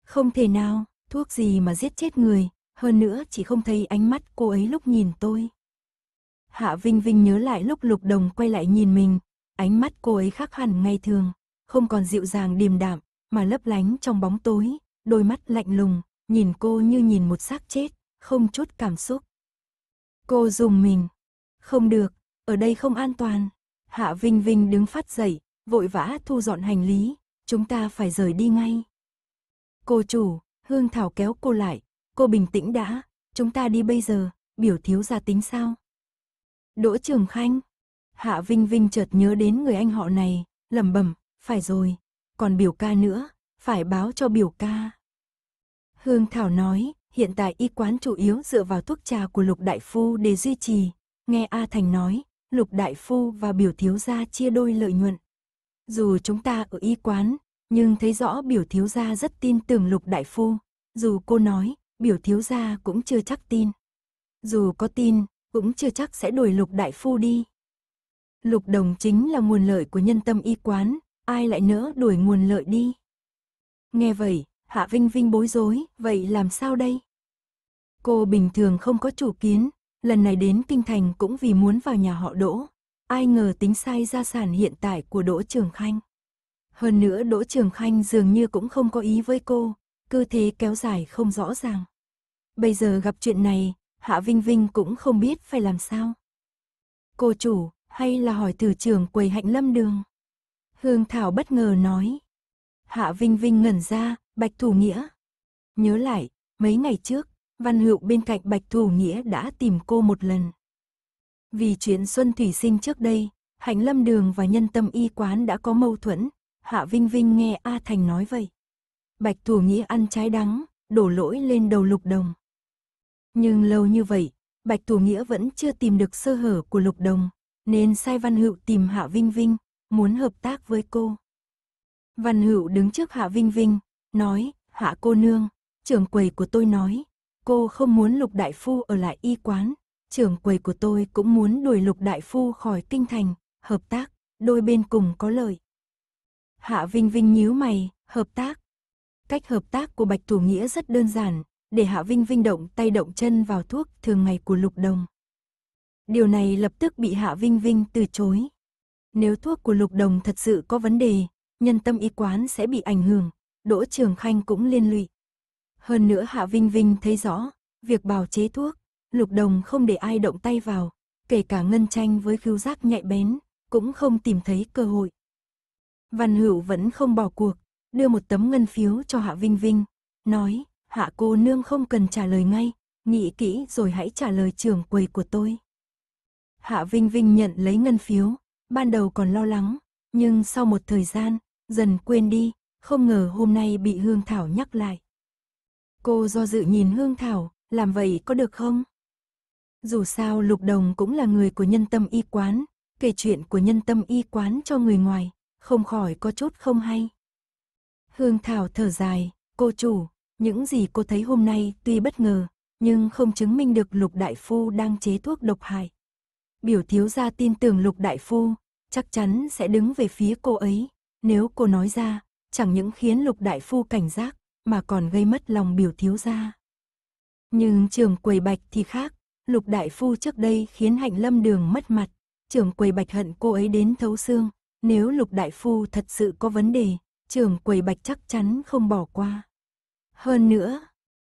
Không thể nào, thuốc gì mà giết chết người, hơn nữa chỉ không thấy ánh mắt cô ấy lúc nhìn tôi. Hạ Vinh Vinh nhớ lại lúc Lục Đồng quay lại nhìn mình, ánh mắt cô ấy khác hẳn ngày thường, không còn dịu dàng điềm đạm, mà lấp lánh trong bóng tối, đôi mắt lạnh lùng, nhìn cô như nhìn một xác chết, không chút cảm xúc. Cô dùng mình. Không được, ở đây không an toàn. Hạ Vinh Vinh đứng phát dậy, vội vã thu dọn hành lý, chúng ta phải rời đi ngay. Cô chủ, Hương Thảo kéo cô lại, cô bình tĩnh đã, chúng ta đi bây giờ, biểu thiếu gia tính sao? Đỗ Trường Khanh. Hạ Vinh Vinh chợt nhớ đến người anh họ này, lẩm bẩm, phải rồi, còn biểu ca nữa, phải báo cho biểu ca. Hương Thảo nói, hiện tại y quán chủ yếu dựa vào thuốc trà của Lục Đại Phu để duy trì. Nghe A Thành nói, Lục Đại Phu và biểu thiếu gia chia đôi lợi nhuận. Dù chúng ta ở y quán, nhưng thấy rõ biểu thiếu gia rất tin tưởng Lục Đại Phu. Dù cô nói, biểu thiếu gia cũng chưa chắc tin. Dù có tin, cũng chưa chắc sẽ đuổi Lục Đại Phu đi. Lục Đồng chính là nguồn lợi của nhân tâm y quán, ai lại nỡ đuổi nguồn lợi đi. Nghe vậy, Hạ Vinh Vinh bối rối, vậy làm sao đây? Cô bình thường không có chủ kiến, lần này đến kinh thành cũng vì muốn vào nhà họ Đỗ. Ai ngờ tính sai gia sản hiện tại của Đỗ Trường Khanh. Hơn nữa Đỗ Trường Khanh dường như cũng không có ý với cô, cứ thế kéo dài không rõ ràng. Bây giờ gặp chuyện này, Hạ Vinh Vinh cũng không biết phải làm sao. Cô chủ, hay là hỏi từ trường quầy hạnh lâm đường? Hương Thảo bất ngờ nói. Hạ Vinh Vinh ngẩn ra, Bạch Thủ Nghĩa. Nhớ lại, mấy ngày trước, Văn Hữu bên cạnh Bạch Thủ Nghĩa đã tìm cô một lần. Vì chuyện Xuân Thủy Sinh trước đây, Hạnh Lâm Đường và Nhân Tâm Y Quán đã có mâu thuẫn, Hạ Vinh Vinh nghe A Thành nói vậy. Bạch Thủ Nghĩa ăn trái đắng, đổ lỗi lên đầu lục đồng. Nhưng lâu như vậy, Bạch Thủ Nghĩa vẫn chưa tìm được sơ hở của lục đồng, nên sai Văn Hữu tìm Hạ Vinh Vinh, muốn hợp tác với cô. Văn Hữu đứng trước Hạ Vinh Vinh, nói, Hạ cô nương, trưởng quầy của tôi nói, cô không muốn Lục Đại Phu ở lại y quán, trưởng quầy của tôi cũng muốn đuổi Lục Đại Phu khỏi kinh thành, hợp tác, đôi bên cùng có lợi. Hạ Vinh Vinh nhíu mày, hợp tác. Cách hợp tác của Bạch Thủ Nghĩa rất đơn giản, để Hạ Vinh Vinh động tay động chân vào thuốc thường ngày của Lục Đồng. Điều này lập tức bị Hạ Vinh Vinh từ chối, nếu thuốc của lục đồng thật sự có vấn đề, nhân tâm y quán sẽ bị ảnh hưởng, Đỗ Trường Khanh cũng liên lụy. Hơn nữa Hạ Vinh Vinh thấy rõ, việc bào chế thuốc, lục đồng không để ai động tay vào, kể cả ngân tranh với khứu giác nhạy bén, cũng không tìm thấy cơ hội. Văn Hữu vẫn không bỏ cuộc, đưa một tấm ngân phiếu cho Hạ Vinh Vinh, nói, Hạ cô nương không cần trả lời ngay, nghĩ kỹ rồi hãy trả lời trưởng quầy của tôi. Hạ Vinh Vinh nhận lấy ngân phiếu, ban đầu còn lo lắng, nhưng sau một thời gian, dần quên đi, không ngờ hôm nay bị Hương Thảo nhắc lại. Cô do dự nhìn Hương Thảo, làm vậy có được không? Dù sao Lục Đồng cũng là người của nhân tâm y quán, kể chuyện của nhân tâm y quán cho người ngoài, không khỏi có chút không hay. Hương Thảo thở dài, cô chủ, những gì cô thấy hôm nay tuy bất ngờ, nhưng không chứng minh được Lục Đại Phu đang chế thuốc độc hại. Biểu thiếu gia tin tưởng Lục Đại Phu, chắc chắn sẽ đứng về phía cô ấy. Nếu cô nói ra, chẳng những khiến lục đại phu cảnh giác, mà còn gây mất lòng biểu thiếu gia. Nhưng trường quầy bạch thì khác, lục đại phu trước đây khiến hạnh lâm đường mất mặt, trường quầy bạch hận cô ấy đến thấu xương, nếu lục đại phu thật sự có vấn đề, trường quầy bạch chắc chắn không bỏ qua. Hơn nữa,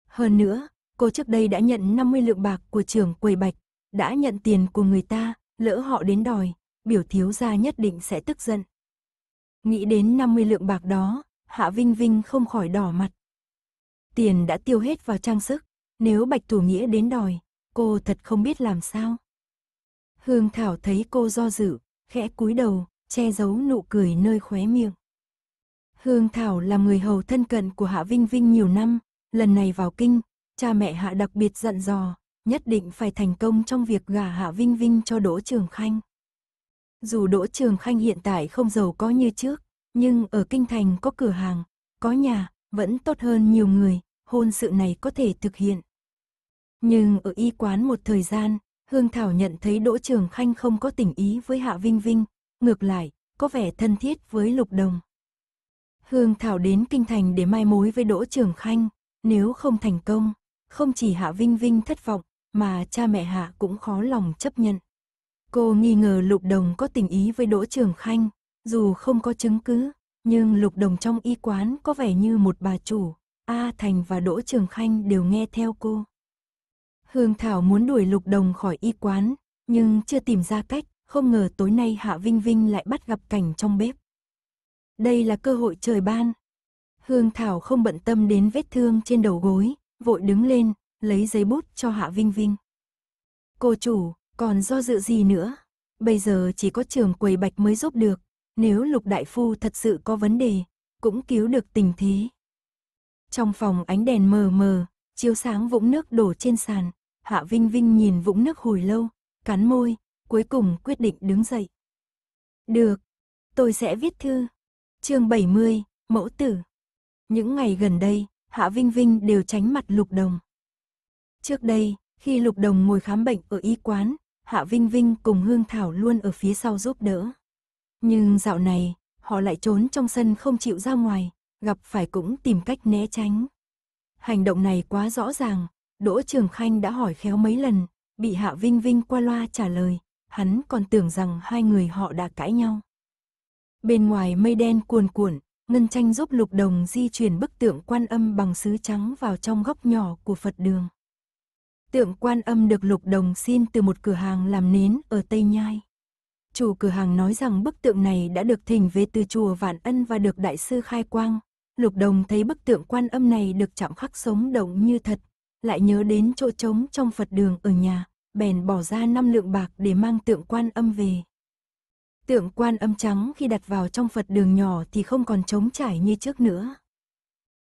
hơn nữa, cô trước đây đã nhận 50 lượng bạc của trường quầy bạch, đã nhận tiền của người ta, lỡ họ đến đòi, biểu thiếu gia nhất định sẽ tức giận. Nghĩ đến 50 lượng bạc đó, Hạ Vinh Vinh không khỏi đỏ mặt. Tiền đã tiêu hết vào trang sức, nếu Bạch Thủ Nghĩa đến đòi, cô thật không biết làm sao. Hương Thảo thấy cô do dự, khẽ cúi đầu, che giấu nụ cười nơi khóe miệng. Hương Thảo là người hầu thân cận của Hạ Vinh Vinh nhiều năm, lần này vào kinh, cha mẹ Hạ đặc biệt dặn dò, nhất định phải thành công trong việc gả Hạ Vinh Vinh cho Đỗ Trường Khanh. Dù Đỗ Trường Khanh hiện tại không giàu có như trước, nhưng ở Kinh Thành có cửa hàng, có nhà, vẫn tốt hơn nhiều người, hôn sự này có thể thực hiện. Nhưng ở y quán một thời gian, Hương Thảo nhận thấy Đỗ Trường Khanh không có tình ý với Hạ Vinh Vinh, ngược lại, có vẻ thân thiết với Lục Đồng. Hương Thảo đến Kinh Thành để mai mối với Đỗ Trường Khanh, nếu không thành công, không chỉ Hạ Vinh Vinh thất vọng, mà cha mẹ Hạ cũng khó lòng chấp nhận. Cô nghi ngờ Lục Đồng có tình ý với Đỗ Trường Khanh, dù không có chứng cứ, nhưng Lục Đồng trong y quán có vẻ như một bà chủ, A Thành và Đỗ Trường Khanh đều nghe theo cô. Hương Thảo muốn đuổi Lục Đồng khỏi y quán, nhưng chưa tìm ra cách, không ngờ tối nay Hạ Vinh Vinh lại bắt gặp cảnh trong bếp. Đây là cơ hội trời ban. Hương Thảo không bận tâm đến vết thương trên đầu gối, vội đứng lên, lấy giấy bút cho Hạ Vinh Vinh. Cô chủ, còn do dự gì nữa? Bây giờ chỉ có trường quầy bạch mới giúp được. Nếu lục đại phu thật sự có vấn đề, cũng cứu được tình thế. Trong phòng ánh đèn mờ mờ, chiếu sáng vũng nước đổ trên sàn. Hạ Vinh Vinh nhìn vũng nước hồi lâu, cắn môi, cuối cùng quyết định đứng dậy. Được, tôi sẽ viết thư. chương 70, Mẫu Tử. Những ngày gần đây, Hạ Vinh Vinh đều tránh mặt Lục Đồng. Trước đây, khi Lục Đồng ngồi khám bệnh ở y quán, Hạ Vinh Vinh cùng Hương Thảo luôn ở phía sau giúp đỡ. Nhưng dạo này, họ lại trốn trong sân không chịu ra ngoài, gặp phải cũng tìm cách né tránh. Hành động này quá rõ ràng, Đỗ Trường Khanh đã hỏi khéo mấy lần, bị Hạ Vinh Vinh qua loa trả lời, hắn còn tưởng rằng hai người họ đã cãi nhau. Bên ngoài mây đen cuồn cuộn, Ngân Tranh giúp Lục Đồng di chuyển bức tượng quan âm bằng sứ trắng vào trong góc nhỏ của Phật đường. Tượng quan âm được Lục Đồng xin từ một cửa hàng làm nến ở Tây Nhai. Chủ cửa hàng nói rằng bức tượng này đã được thỉnh về từ chùa Vạn Ân và được đại sư khai quang. Lục Đồng thấy bức tượng quan âm này được chạm khắc sống động như thật, lại nhớ đến chỗ trống trong Phật đường ở nhà, bèn bỏ ra năm lượng bạc để mang tượng quan âm về. Tượng quan âm trắng khi đặt vào trong Phật đường nhỏ thì không còn trống trải như trước nữa.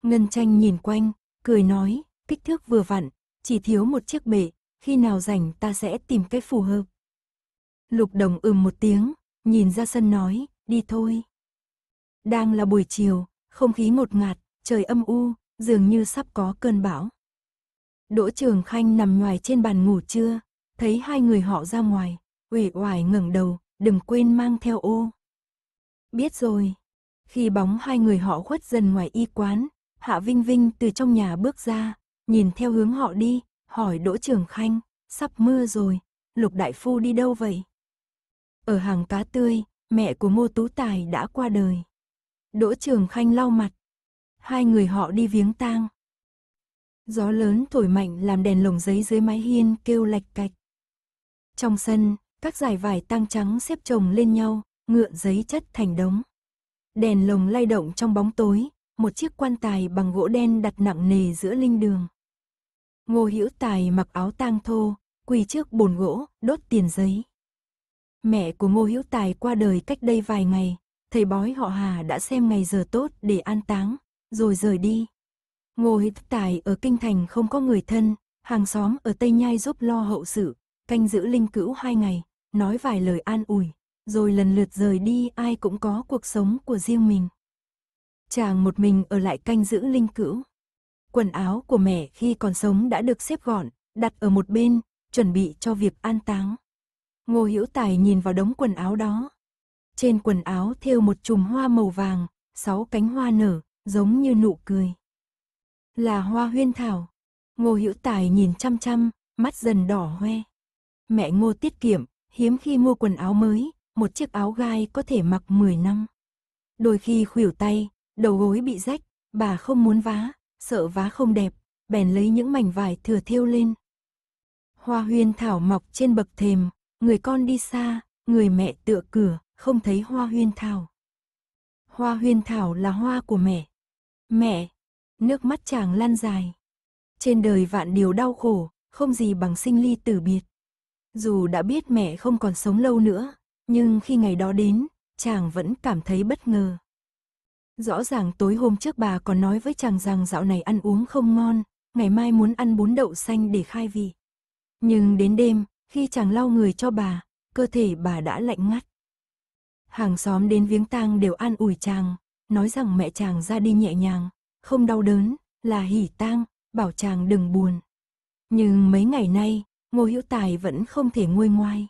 Ngân tranh nhìn quanh, cười nói, kích thước vừa vặn, chỉ thiếu một chiếc bể, khi nào rảnh ta sẽ tìm cái phù hợp. Lục Đồng ừm một tiếng, nhìn ra sân nói, đi thôi. Đang là buổi chiều, không khí ngột ngạt, trời âm u, dường như sắp có cơn bão. Đỗ Trường Khanh nằm ngoài trên bàn ngủ trưa, thấy hai người họ ra ngoài, ủy oải ngẩng đầu, đừng quên mang theo ô. Biết rồi. Khi bóng hai người họ khuất dần ngoài y quán, Hạ Vinh Vinh từ trong nhà bước ra, nhìn theo hướng họ đi, hỏi Đỗ Trường Khanh, sắp mưa rồi, Lục Đại Phu đi đâu vậy? Ở hàng cá tươi, mẹ của mô Tú Tài đã qua đời. Đỗ Trường Khanh lau mặt. Hai người họ đi viếng tang. Gió lớn thổi mạnh làm đèn lồng giấy dưới mái hiên kêu lạch cạch. Trong sân, các dải vải tang trắng xếp chồng lên nhau, ngựa giấy chất thành đống. Đèn lồng lay động trong bóng tối, một chiếc quan tài bằng gỗ đen đặt nặng nề giữa linh đường. Ngô Hữu Tài mặc áo tang thô, quỳ trước bồn gỗ, đốt tiền giấy. Mẹ của Ngô Hữu Tài qua đời cách đây vài ngày, thầy bói họ Hà đã xem ngày giờ tốt để an táng, rồi rời đi. Ngô Hữu Tài ở kinh thành không có người thân, hàng xóm ở Tây Nhai giúp lo hậu sự, canh giữ linh cữu hai ngày, nói vài lời an ủi, rồi lần lượt rời đi ai cũng có cuộc sống của riêng mình. Chàng một mình ở lại canh giữ linh cữu. Quần áo của mẹ khi còn sống đã được xếp gọn, đặt ở một bên, chuẩn bị cho việc an táng. Ngô Hữu Tài nhìn vào đống quần áo đó. Trên quần áo thêu một chùm hoa màu vàng, sáu cánh hoa nở, giống như nụ cười. Là hoa huyên thảo. Ngô Hữu Tài nhìn chăm chăm, mắt dần đỏ hoe. Mẹ Ngô tiết kiệm, hiếm khi mua quần áo mới, một chiếc áo gai có thể mặc 10 năm. Đôi khi khuỷu tay, đầu gối bị rách, bà không muốn vá, sợ vá không đẹp, bèn lấy những mảnh vải thừa thiêu lên. Hoa huyên thảo mọc trên bậc thềm, người con đi xa, người mẹ tựa cửa, không thấy hoa huyên thảo. Hoa huyên thảo là hoa của mẹ. Mẹ, nước mắt chàng lan dài. Trên đời vạn điều đau khổ, không gì bằng sinh ly tử biệt. Dù đã biết mẹ không còn sống lâu nữa, nhưng khi ngày đó đến, chàng vẫn cảm thấy bất ngờ. Rõ ràng tối hôm trước bà còn nói với chàng rằng dạo này ăn uống không ngon, ngày mai muốn ăn bún đậu xanh để khai vị. Nhưng đến đêm, khi chàng lau người cho bà, cơ thể bà đã lạnh ngắt. Hàng xóm đến viếng tang đều an ủi chàng, nói rằng mẹ chàng ra đi nhẹ nhàng, không đau đớn, là hỉ tang, bảo chàng đừng buồn. Nhưng mấy ngày nay, Ngô Hữu Tài vẫn không thể nguôi ngoai.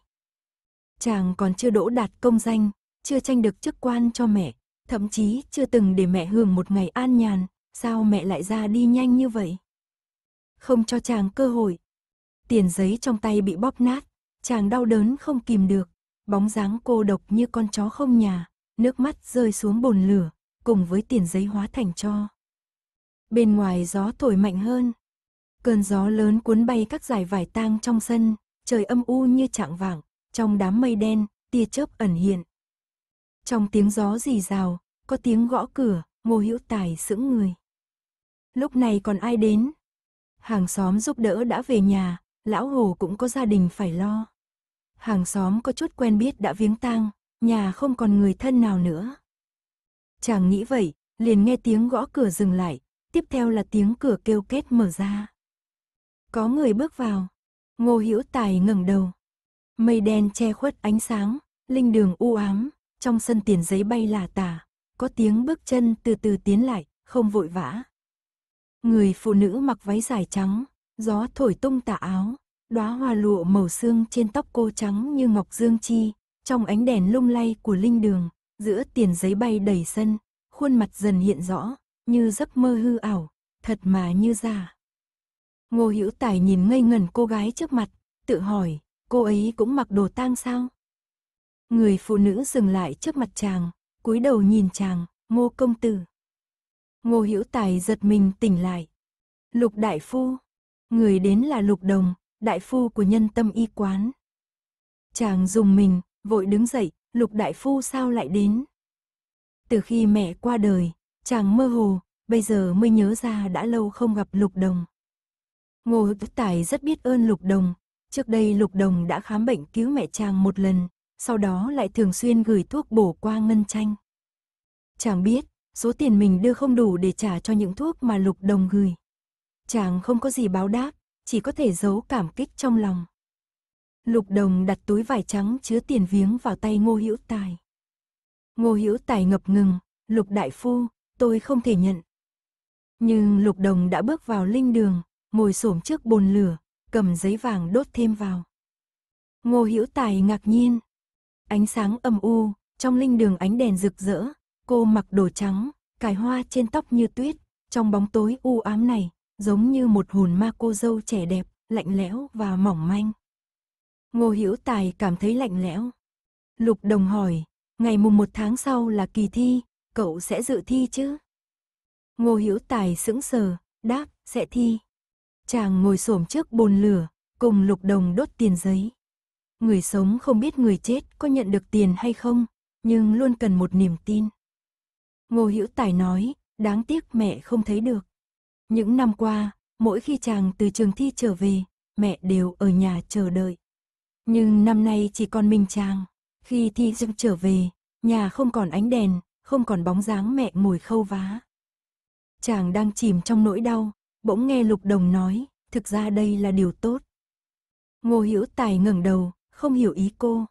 Chàng còn chưa đỗ đạt công danh, chưa tranh được chức quan cho mẹ, Thậm chí chưa từng để mẹ hưởng một ngày an nhàn, sao mẹ lại ra đi nhanh như vậy? Không cho chàng cơ hội. Tiền giấy trong tay bị bóp nát, chàng đau đớn không kìm được, bóng dáng cô độc như con chó không nhà, nước mắt rơi xuống bồn lửa, cùng với tiền giấy hóa thành cho. Bên ngoài gió thổi mạnh hơn, cơn gió lớn cuốn bay các dải vải tang trong sân, trời âm u như trạng vàng, trong đám mây đen, tia chớp ẩn hiện, trong tiếng gió rì rào, có tiếng gõ cửa, Ngô Hữu Tài sững người. Lúc này còn ai đến? Hàng xóm giúp đỡ đã về nhà, lão hồ cũng có gia đình phải lo. Hàng xóm có chút quen biết đã viếng tang, nhà không còn người thân nào nữa. Chàng nghĩ vậy, liền nghe tiếng gõ cửa dừng lại, tiếp theo là tiếng cửa kêu kết mở ra. Có người bước vào. Ngô Hữu Tài ngẩng đầu. Mây đen che khuất ánh sáng, linh đường u ám trong sân tiền giấy bay là tà, có tiếng bước chân từ từ tiến lại, không vội vã. Người phụ nữ mặc váy dài trắng, gió thổi tung tà áo, đóa hoa lụa màu xương trên tóc cô trắng như ngọc dương chi, trong ánh đèn lung lay của linh đường, giữa tiền giấy bay đầy sân, khuôn mặt dần hiện rõ, như giấc mơ hư ảo, thật mà như giả. Ngô Hữu Tài nhìn ngây ngẩn cô gái trước mặt, tự hỏi, cô ấy cũng mặc đồ tang sao? Người phụ nữ dừng lại trước mặt chàng, cúi đầu nhìn chàng, ngô công tử. Ngô Hữu Tài giật mình tỉnh lại. Lục Đại Phu. Người đến là Lục Đồng, Đại Phu của nhân tâm y quán. Chàng dùng mình, vội đứng dậy, Lục Đại Phu sao lại đến? Từ khi mẹ qua đời, chàng mơ hồ, bây giờ mới nhớ ra đã lâu không gặp Lục Đồng. Ngô Hữu Tài rất biết ơn Lục Đồng. Trước đây Lục Đồng đã khám bệnh cứu mẹ chàng một lần, sau đó lại thường xuyên gửi thuốc bổ qua ngân tranh. Chàng biết, số tiền mình đưa không đủ để trả cho những thuốc mà lục đồng gửi. Chàng không có gì báo đáp, chỉ có thể giấu cảm kích trong lòng. Lục đồng đặt túi vải trắng chứa tiền viếng vào tay ngô hữu tài. Ngô hữu tài ngập ngừng, lục đại phu, tôi không thể nhận. Nhưng lục đồng đã bước vào linh đường, ngồi xổm trước bồn lửa, cầm giấy vàng đốt thêm vào. Ngô Hữu Tài ngạc nhiên, Ánh sáng âm u, trong linh đường ánh đèn rực rỡ, cô mặc đồ trắng, cài hoa trên tóc như tuyết, trong bóng tối u ám này, giống như một hồn ma cô dâu trẻ đẹp, lạnh lẽo và mỏng manh. Ngô Hữu Tài cảm thấy lạnh lẽo. Lục Đồng hỏi, ngày mùng một tháng sau là kỳ thi, cậu sẽ dự thi chứ? Ngô Hữu Tài sững sờ, đáp, sẽ thi. Chàng ngồi xổm trước bồn lửa, cùng Lục Đồng đốt tiền giấy. Người sống không biết người chết có nhận được tiền hay không, nhưng luôn cần một niềm tin. Ngô Hữu Tài nói, đáng tiếc mẹ không thấy được. Những năm qua, mỗi khi chàng từ trường thi trở về, mẹ đều ở nhà chờ đợi. Nhưng năm nay chỉ còn mình chàng. Khi thi dâng trở về, nhà không còn ánh đèn, không còn bóng dáng mẹ mùi khâu vá. Chàng đang chìm trong nỗi đau, bỗng nghe Lục Đồng nói, thực ra đây là điều tốt. Ngô Hữu Tài ngẩng đầu, không hiểu ý cô.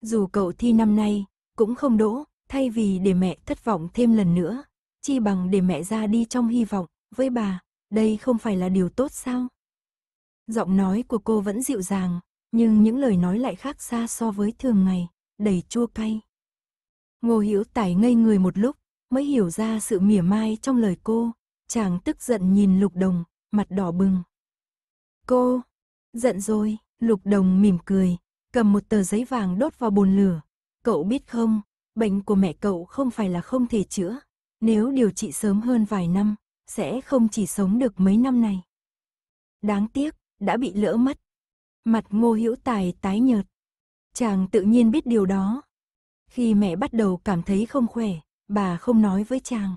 Dù cậu thi năm nay, cũng không đỗ, thay vì để mẹ thất vọng thêm lần nữa, chi bằng để mẹ ra đi trong hy vọng, với bà, đây không phải là điều tốt sao? Giọng nói của cô vẫn dịu dàng, nhưng những lời nói lại khác xa so với thường ngày, đầy chua cay. Ngô Hiểu Tải ngây người một lúc, mới hiểu ra sự mỉa mai trong lời cô, chàng tức giận nhìn Lục Đồng, mặt đỏ bừng. Cô, giận rồi, Lục Đồng mỉm cười, cầm một tờ giấy vàng đốt vào bồn lửa. Cậu biết không, bệnh của mẹ cậu không phải là không thể chữa. Nếu điều trị sớm hơn vài năm, sẽ không chỉ sống được mấy năm này. Đáng tiếc, đã bị lỡ mất. Mặt ngô hữu tài tái nhợt. Chàng tự nhiên biết điều đó. Khi mẹ bắt đầu cảm thấy không khỏe, bà không nói với chàng.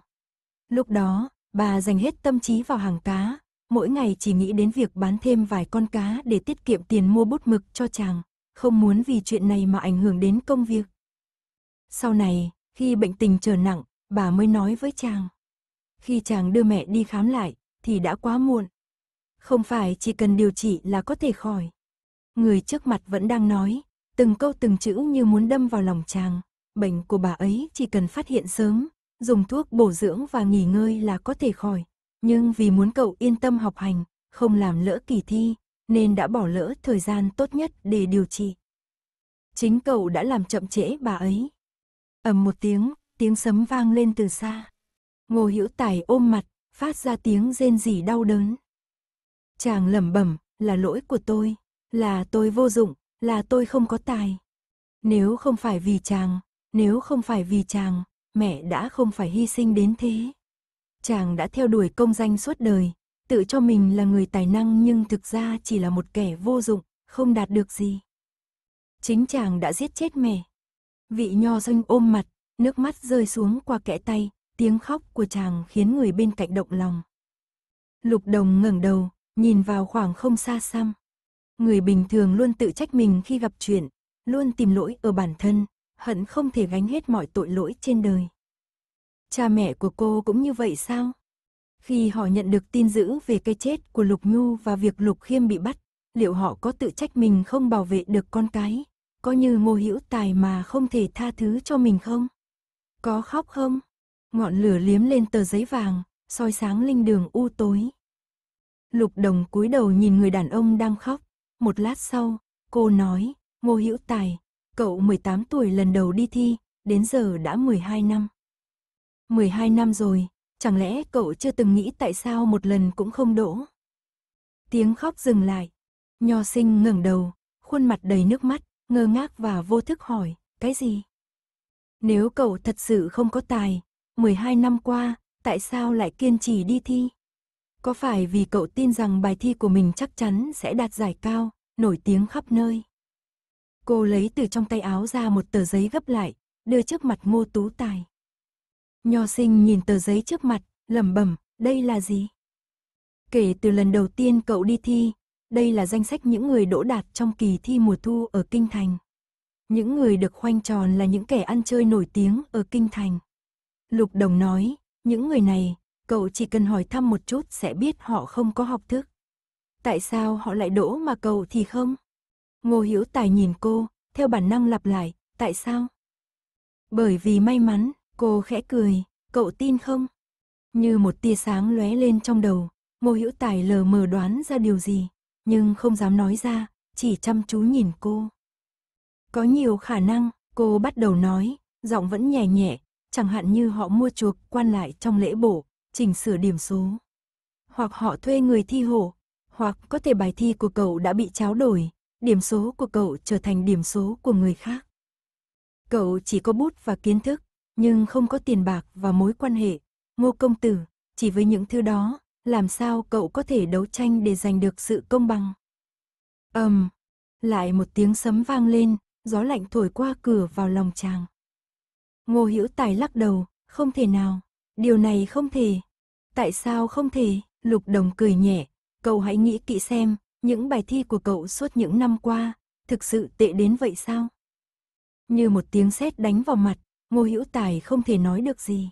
Lúc đó, bà dành hết tâm trí vào hàng cá, mỗi ngày chỉ nghĩ đến việc bán thêm vài con cá để tiết kiệm tiền mua bút mực cho chàng, không muốn vì chuyện này mà ảnh hưởng đến công việc. Sau này, khi bệnh tình trở nặng, bà mới nói với chàng. Khi chàng đưa mẹ đi khám lại, thì đã quá muộn. Không phải chỉ cần điều trị là có thể khỏi. Người trước mặt vẫn đang nói, từng câu từng chữ như muốn đâm vào lòng chàng. Bệnh của bà ấy chỉ cần phát hiện sớm, dùng thuốc bổ dưỡng và nghỉ ngơi là có thể khỏi. Nhưng vì muốn cậu yên tâm học hành, không làm lỡ kỳ thi, nên đã bỏ lỡ thời gian tốt nhất để điều trị. Chính cậu đã làm chậm trễ bà ấy. ầm một tiếng, tiếng sấm vang lên từ xa. Ngô Hữu Tài ôm mặt, phát ra tiếng rên rỉ đau đớn. Chàng lẩm bẩm, là lỗi của tôi, là tôi vô dụng, là tôi không có tài. Nếu không phải vì chàng, nếu không phải vì chàng, mẹ đã không phải hy sinh đến thế. Chàng đã theo đuổi công danh suốt đời, tự cho mình là người tài năng nhưng thực ra chỉ là một kẻ vô dụng, không đạt được gì. Chính chàng đã giết chết mẹ. Vị nho doanh ôm mặt, nước mắt rơi xuống qua kẽ tay, tiếng khóc của chàng khiến người bên cạnh động lòng. Lục đồng ngẩng đầu, nhìn vào khoảng không xa xăm. Người bình thường luôn tự trách mình khi gặp chuyện, luôn tìm lỗi ở bản thân, hận không thể gánh hết mọi tội lỗi trên đời. Cha mẹ của cô cũng như vậy sao? Khi họ nhận được tin dữ về cái chết của Lục Nhu và việc Lục Khiêm bị bắt, liệu họ có tự trách mình không bảo vệ được con cái? Có như ngô hữu tài mà không thể tha thứ cho mình không? Có khóc không? Ngọn lửa liếm lên tờ giấy vàng, soi sáng linh đường u tối. Lục đồng cúi đầu nhìn người đàn ông đang khóc. Một lát sau, cô nói, Ngô Hữu Tài, cậu 18 tuổi lần đầu đi thi, đến giờ đã 12 năm. 12 năm rồi, Chẳng lẽ cậu chưa từng nghĩ tại sao một lần cũng không đỗ? Tiếng khóc dừng lại. Nho sinh ngẩng đầu, khuôn mặt đầy nước mắt, ngơ ngác và vô thức hỏi, cái gì? Nếu cậu thật sự không có tài, 12 năm qua, tại sao lại kiên trì đi thi? Có phải vì cậu tin rằng bài thi của mình chắc chắn sẽ đạt giải cao, nổi tiếng khắp nơi? Cô lấy từ trong tay áo ra một tờ giấy gấp lại, đưa trước mặt ngô tú tài. Nho sinh nhìn tờ giấy trước mặt, lẩm bẩm, đây là gì? Kể từ lần đầu tiên cậu đi thi, đây là danh sách những người đỗ đạt trong kỳ thi mùa thu ở Kinh Thành. Những người được khoanh tròn là những kẻ ăn chơi nổi tiếng ở Kinh Thành. Lục Đồng nói, những người này, cậu chỉ cần hỏi thăm một chút sẽ biết họ không có học thức. Tại sao họ lại đỗ mà cậu thì không? Ngô Hiếu Tài nhìn cô, theo bản năng lặp lại, tại sao? Bởi vì may mắn, Cô khẽ cười, cậu tin không? Như một tia sáng lóe lên trong đầu, Ngô Hữu Tài lờ mờ đoán ra điều gì, nhưng không dám nói ra, chỉ chăm chú nhìn cô. Có nhiều khả năng, cô bắt đầu nói, giọng vẫn nhẹ nhẹ, chẳng hạn như họ mua chuộc quan lại trong lễ bổ, chỉnh sửa điểm số. Hoặc họ thuê người thi hộ, hoặc có thể bài thi của cậu đã bị tráo đổi, điểm số của cậu trở thành điểm số của người khác. Cậu chỉ có bút và kiến thức, nhưng không có tiền bạc và mối quan hệ. Ngô công tử, chỉ với những thứ đó, làm sao cậu có thể đấu tranh để giành được sự công bằng? ầm, um, lại một tiếng sấm vang lên, gió lạnh thổi qua cửa vào lòng chàng. Ngô Hữu Tài lắc đầu, không thể nào, điều này không thể. Tại sao không thể? Lục Đồng cười nhẹ, cậu hãy nghĩ kỹ xem, những bài thi của cậu suốt những năm qua, thực sự tệ đến vậy sao? Như một tiếng sét đánh vào mặt, Ngô Hữu Tài không thể nói được gì.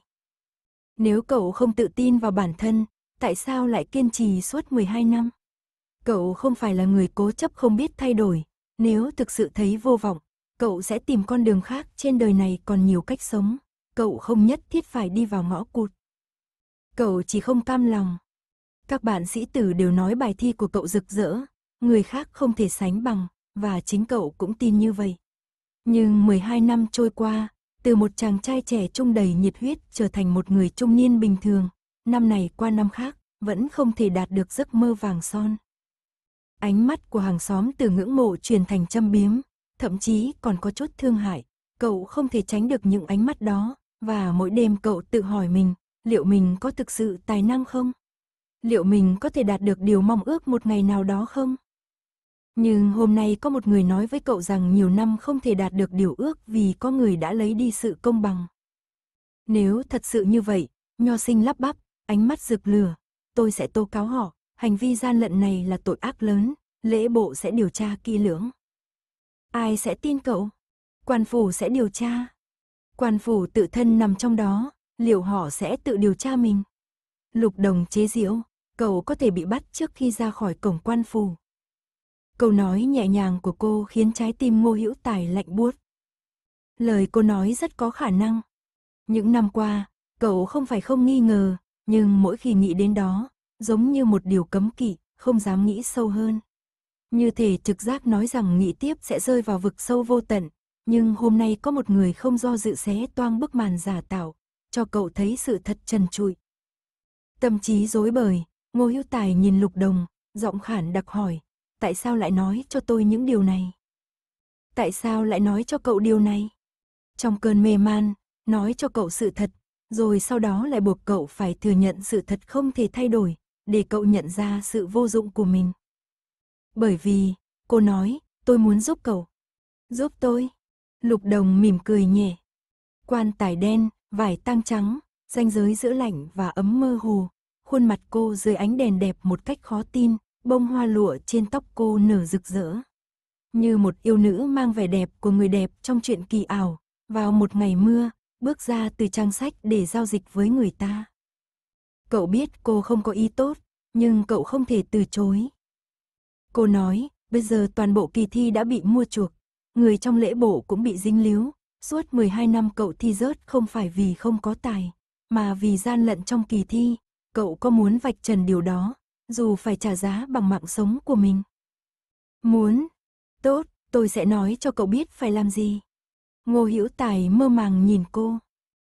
Nếu cậu không tự tin vào bản thân, tại sao lại kiên trì suốt 12 năm? Cậu không phải là người cố chấp không biết thay đổi, nếu thực sự thấy vô vọng, cậu sẽ tìm con đường khác trên đời này còn nhiều cách sống, cậu không nhất thiết phải đi vào ngõ cụt. Cậu chỉ không cam lòng. Các bạn sĩ tử đều nói bài thi của cậu rực rỡ, người khác không thể sánh bằng, và chính cậu cũng tin như vậy. Nhưng 12 năm trôi qua, từ một chàng trai trẻ trung đầy nhiệt huyết trở thành một người trung niên bình thường, năm này qua năm khác, vẫn không thể đạt được giấc mơ vàng son. Ánh mắt của hàng xóm từ ngưỡng mộ truyền thành châm biếm, thậm chí còn có chút thương hại, cậu không thể tránh được những ánh mắt đó, và mỗi đêm cậu tự hỏi mình, liệu mình có thực sự tài năng không? Liệu mình có thể đạt được điều mong ước một ngày nào đó không? Nhưng hôm nay có một người nói với cậu rằng nhiều năm không thể đạt được điều ước vì có người đã lấy đi sự công bằng. Nếu thật sự như vậy, nho sinh lắp bắp, ánh mắt rực lửa, tôi sẽ tố cáo họ, hành vi gian lận này là tội ác lớn, lễ bộ sẽ điều tra kỹ lưỡng. Ai sẽ tin cậu? Quan phủ sẽ điều tra. Quan phủ tự thân nằm trong đó, liệu họ sẽ tự điều tra mình? Lục đồng chế diễu, cậu có thể bị bắt trước khi ra khỏi cổng quan phủ. Câu nói nhẹ nhàng của cô khiến trái tim Ngô Hữu Tài lạnh buốt. Lời cô nói rất có khả năng. Những năm qua, cậu không phải không nghi ngờ, nhưng mỗi khi nghĩ đến đó, giống như một điều cấm kỵ, không dám nghĩ sâu hơn. Như thể trực giác nói rằng nghĩ tiếp sẽ rơi vào vực sâu vô tận, nhưng hôm nay có một người không do dự xé toang bức màn giả tạo, cho cậu thấy sự thật trần trụi. Tâm trí rối bời, Ngô Hữu Tài nhìn Lục Đồng, giọng khản đặc hỏi, tại sao lại nói cho tôi những điều này? Tại sao lại nói cho cậu điều này? Trong cơn mê man, nói cho cậu sự thật, rồi sau đó lại buộc cậu phải thừa nhận sự thật không thể thay đổi, để cậu nhận ra sự vô dụng của mình. Bởi vì, cô nói, tôi muốn giúp cậu. Giúp tôi. Lục đồng mỉm cười nhẹ. Quan tài đen, vải tang trắng, ranh giới giữa lạnh và ấm mơ hồ, khuôn mặt cô dưới ánh đèn đẹp một cách khó tin, bông hoa lụa trên tóc cô nở rực rỡ. Như một yêu nữ mang vẻ đẹp của người đẹp trong chuyện kỳ ảo, vào một ngày mưa, bước ra từ trang sách để giao dịch với người ta. Cậu biết cô không có ý tốt, nhưng cậu không thể từ chối. Cô nói, bây giờ toàn bộ kỳ thi đã bị mua chuộc, người trong lễ bộ cũng bị dính líu, suốt 12 năm cậu thi rớt không phải vì không có tài, mà vì gian lận trong kỳ thi, cậu có muốn vạch trần điều đó, dù phải trả giá bằng mạng sống của mình. Muốn, tốt, tôi sẽ nói cho cậu biết phải làm gì. Ngô Hữu Tài mơ màng nhìn cô.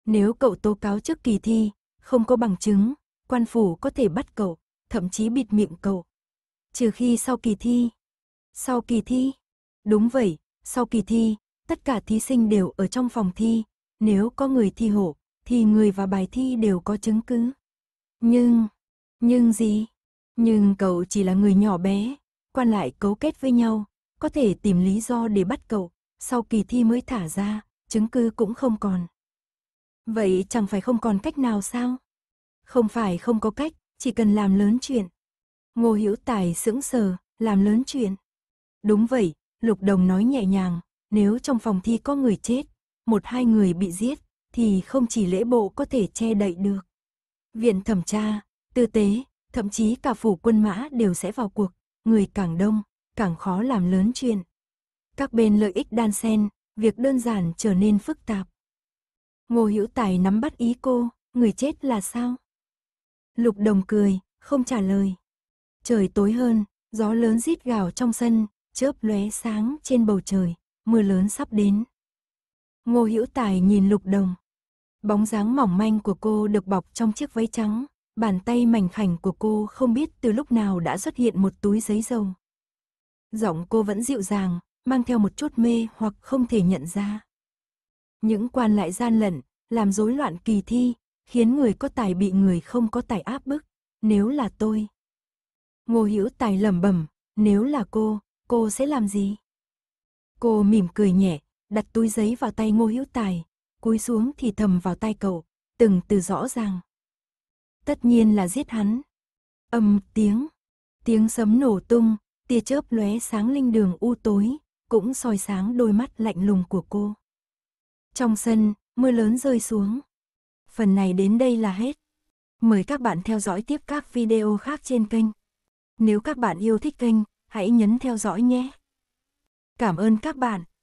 Nếu cậu tố cáo trước kỳ thi, không có bằng chứng, quan phủ có thể bắt cậu, thậm chí bịt miệng cậu. Trừ khi sau kỳ thi. Sau kỳ thi? Đúng vậy, sau kỳ thi, tất cả thí sinh đều ở trong phòng thi. Nếu có người thi hộ, thì người và bài thi đều có chứng cứ. Nhưng, nhưng gì? Nhưng cậu chỉ là người nhỏ bé, quan lại cấu kết với nhau, có thể tìm lý do để bắt cậu, sau kỳ thi mới thả ra, chứng cứ cũng không còn. Vậy chẳng phải không còn cách nào sao? Không phải không có cách, chỉ cần làm lớn chuyện. Ngô Hữu Tài sững sờ, làm lớn chuyện. Đúng vậy, Lục Đồng nói nhẹ nhàng, nếu trong phòng thi có người chết, một hai người bị giết, thì không chỉ lễ bộ có thể che đậy được. Viện thẩm tra, tư tế, thậm chí cả phủ quân mã đều sẽ vào cuộc, người càng đông, càng khó làm lớn chuyện. Các bên lợi ích đan xen, việc đơn giản trở nên phức tạp. Ngô Hữu Tài nắm bắt ý cô, người chết là sao? Lục Đồng cười, không trả lời. Trời tối hơn, gió lớn rít gào trong sân, chớp lóe sáng trên bầu trời, mưa lớn sắp đến. Ngô Hữu Tài nhìn Lục Đồng. Bóng dáng mỏng manh của cô được bọc trong chiếc váy trắng, Bàn tay mảnh khảnh của cô không biết từ lúc nào đã xuất hiện một túi giấy dầu. Giọng cô vẫn dịu dàng, mang theo một chút mê hoặc không thể nhận ra. Những quan lại gian lận, làm rối loạn kỳ thi, khiến người có tài bị người không có tài áp bức, nếu là tôi. Ngô Hữu Tài lẩm bẩm, nếu là cô, cô sẽ làm gì? Cô mỉm cười nhẹ, đặt túi giấy vào tay Ngô Hữu Tài, cúi xuống thì thầm vào tay cậu, từng từ rõ ràng tất nhiên là giết hắn. Âm tiếng, tiếng sấm nổ tung, tia chớp lóe sáng linh đường u tối, cũng soi sáng đôi mắt lạnh lùng của cô. Trong sân, mưa lớn rơi xuống. Phần này đến đây là hết. Mời các bạn theo dõi tiếp các video khác trên kênh. Nếu các bạn yêu thích kênh, hãy nhấn theo dõi nhé. Cảm ơn các bạn.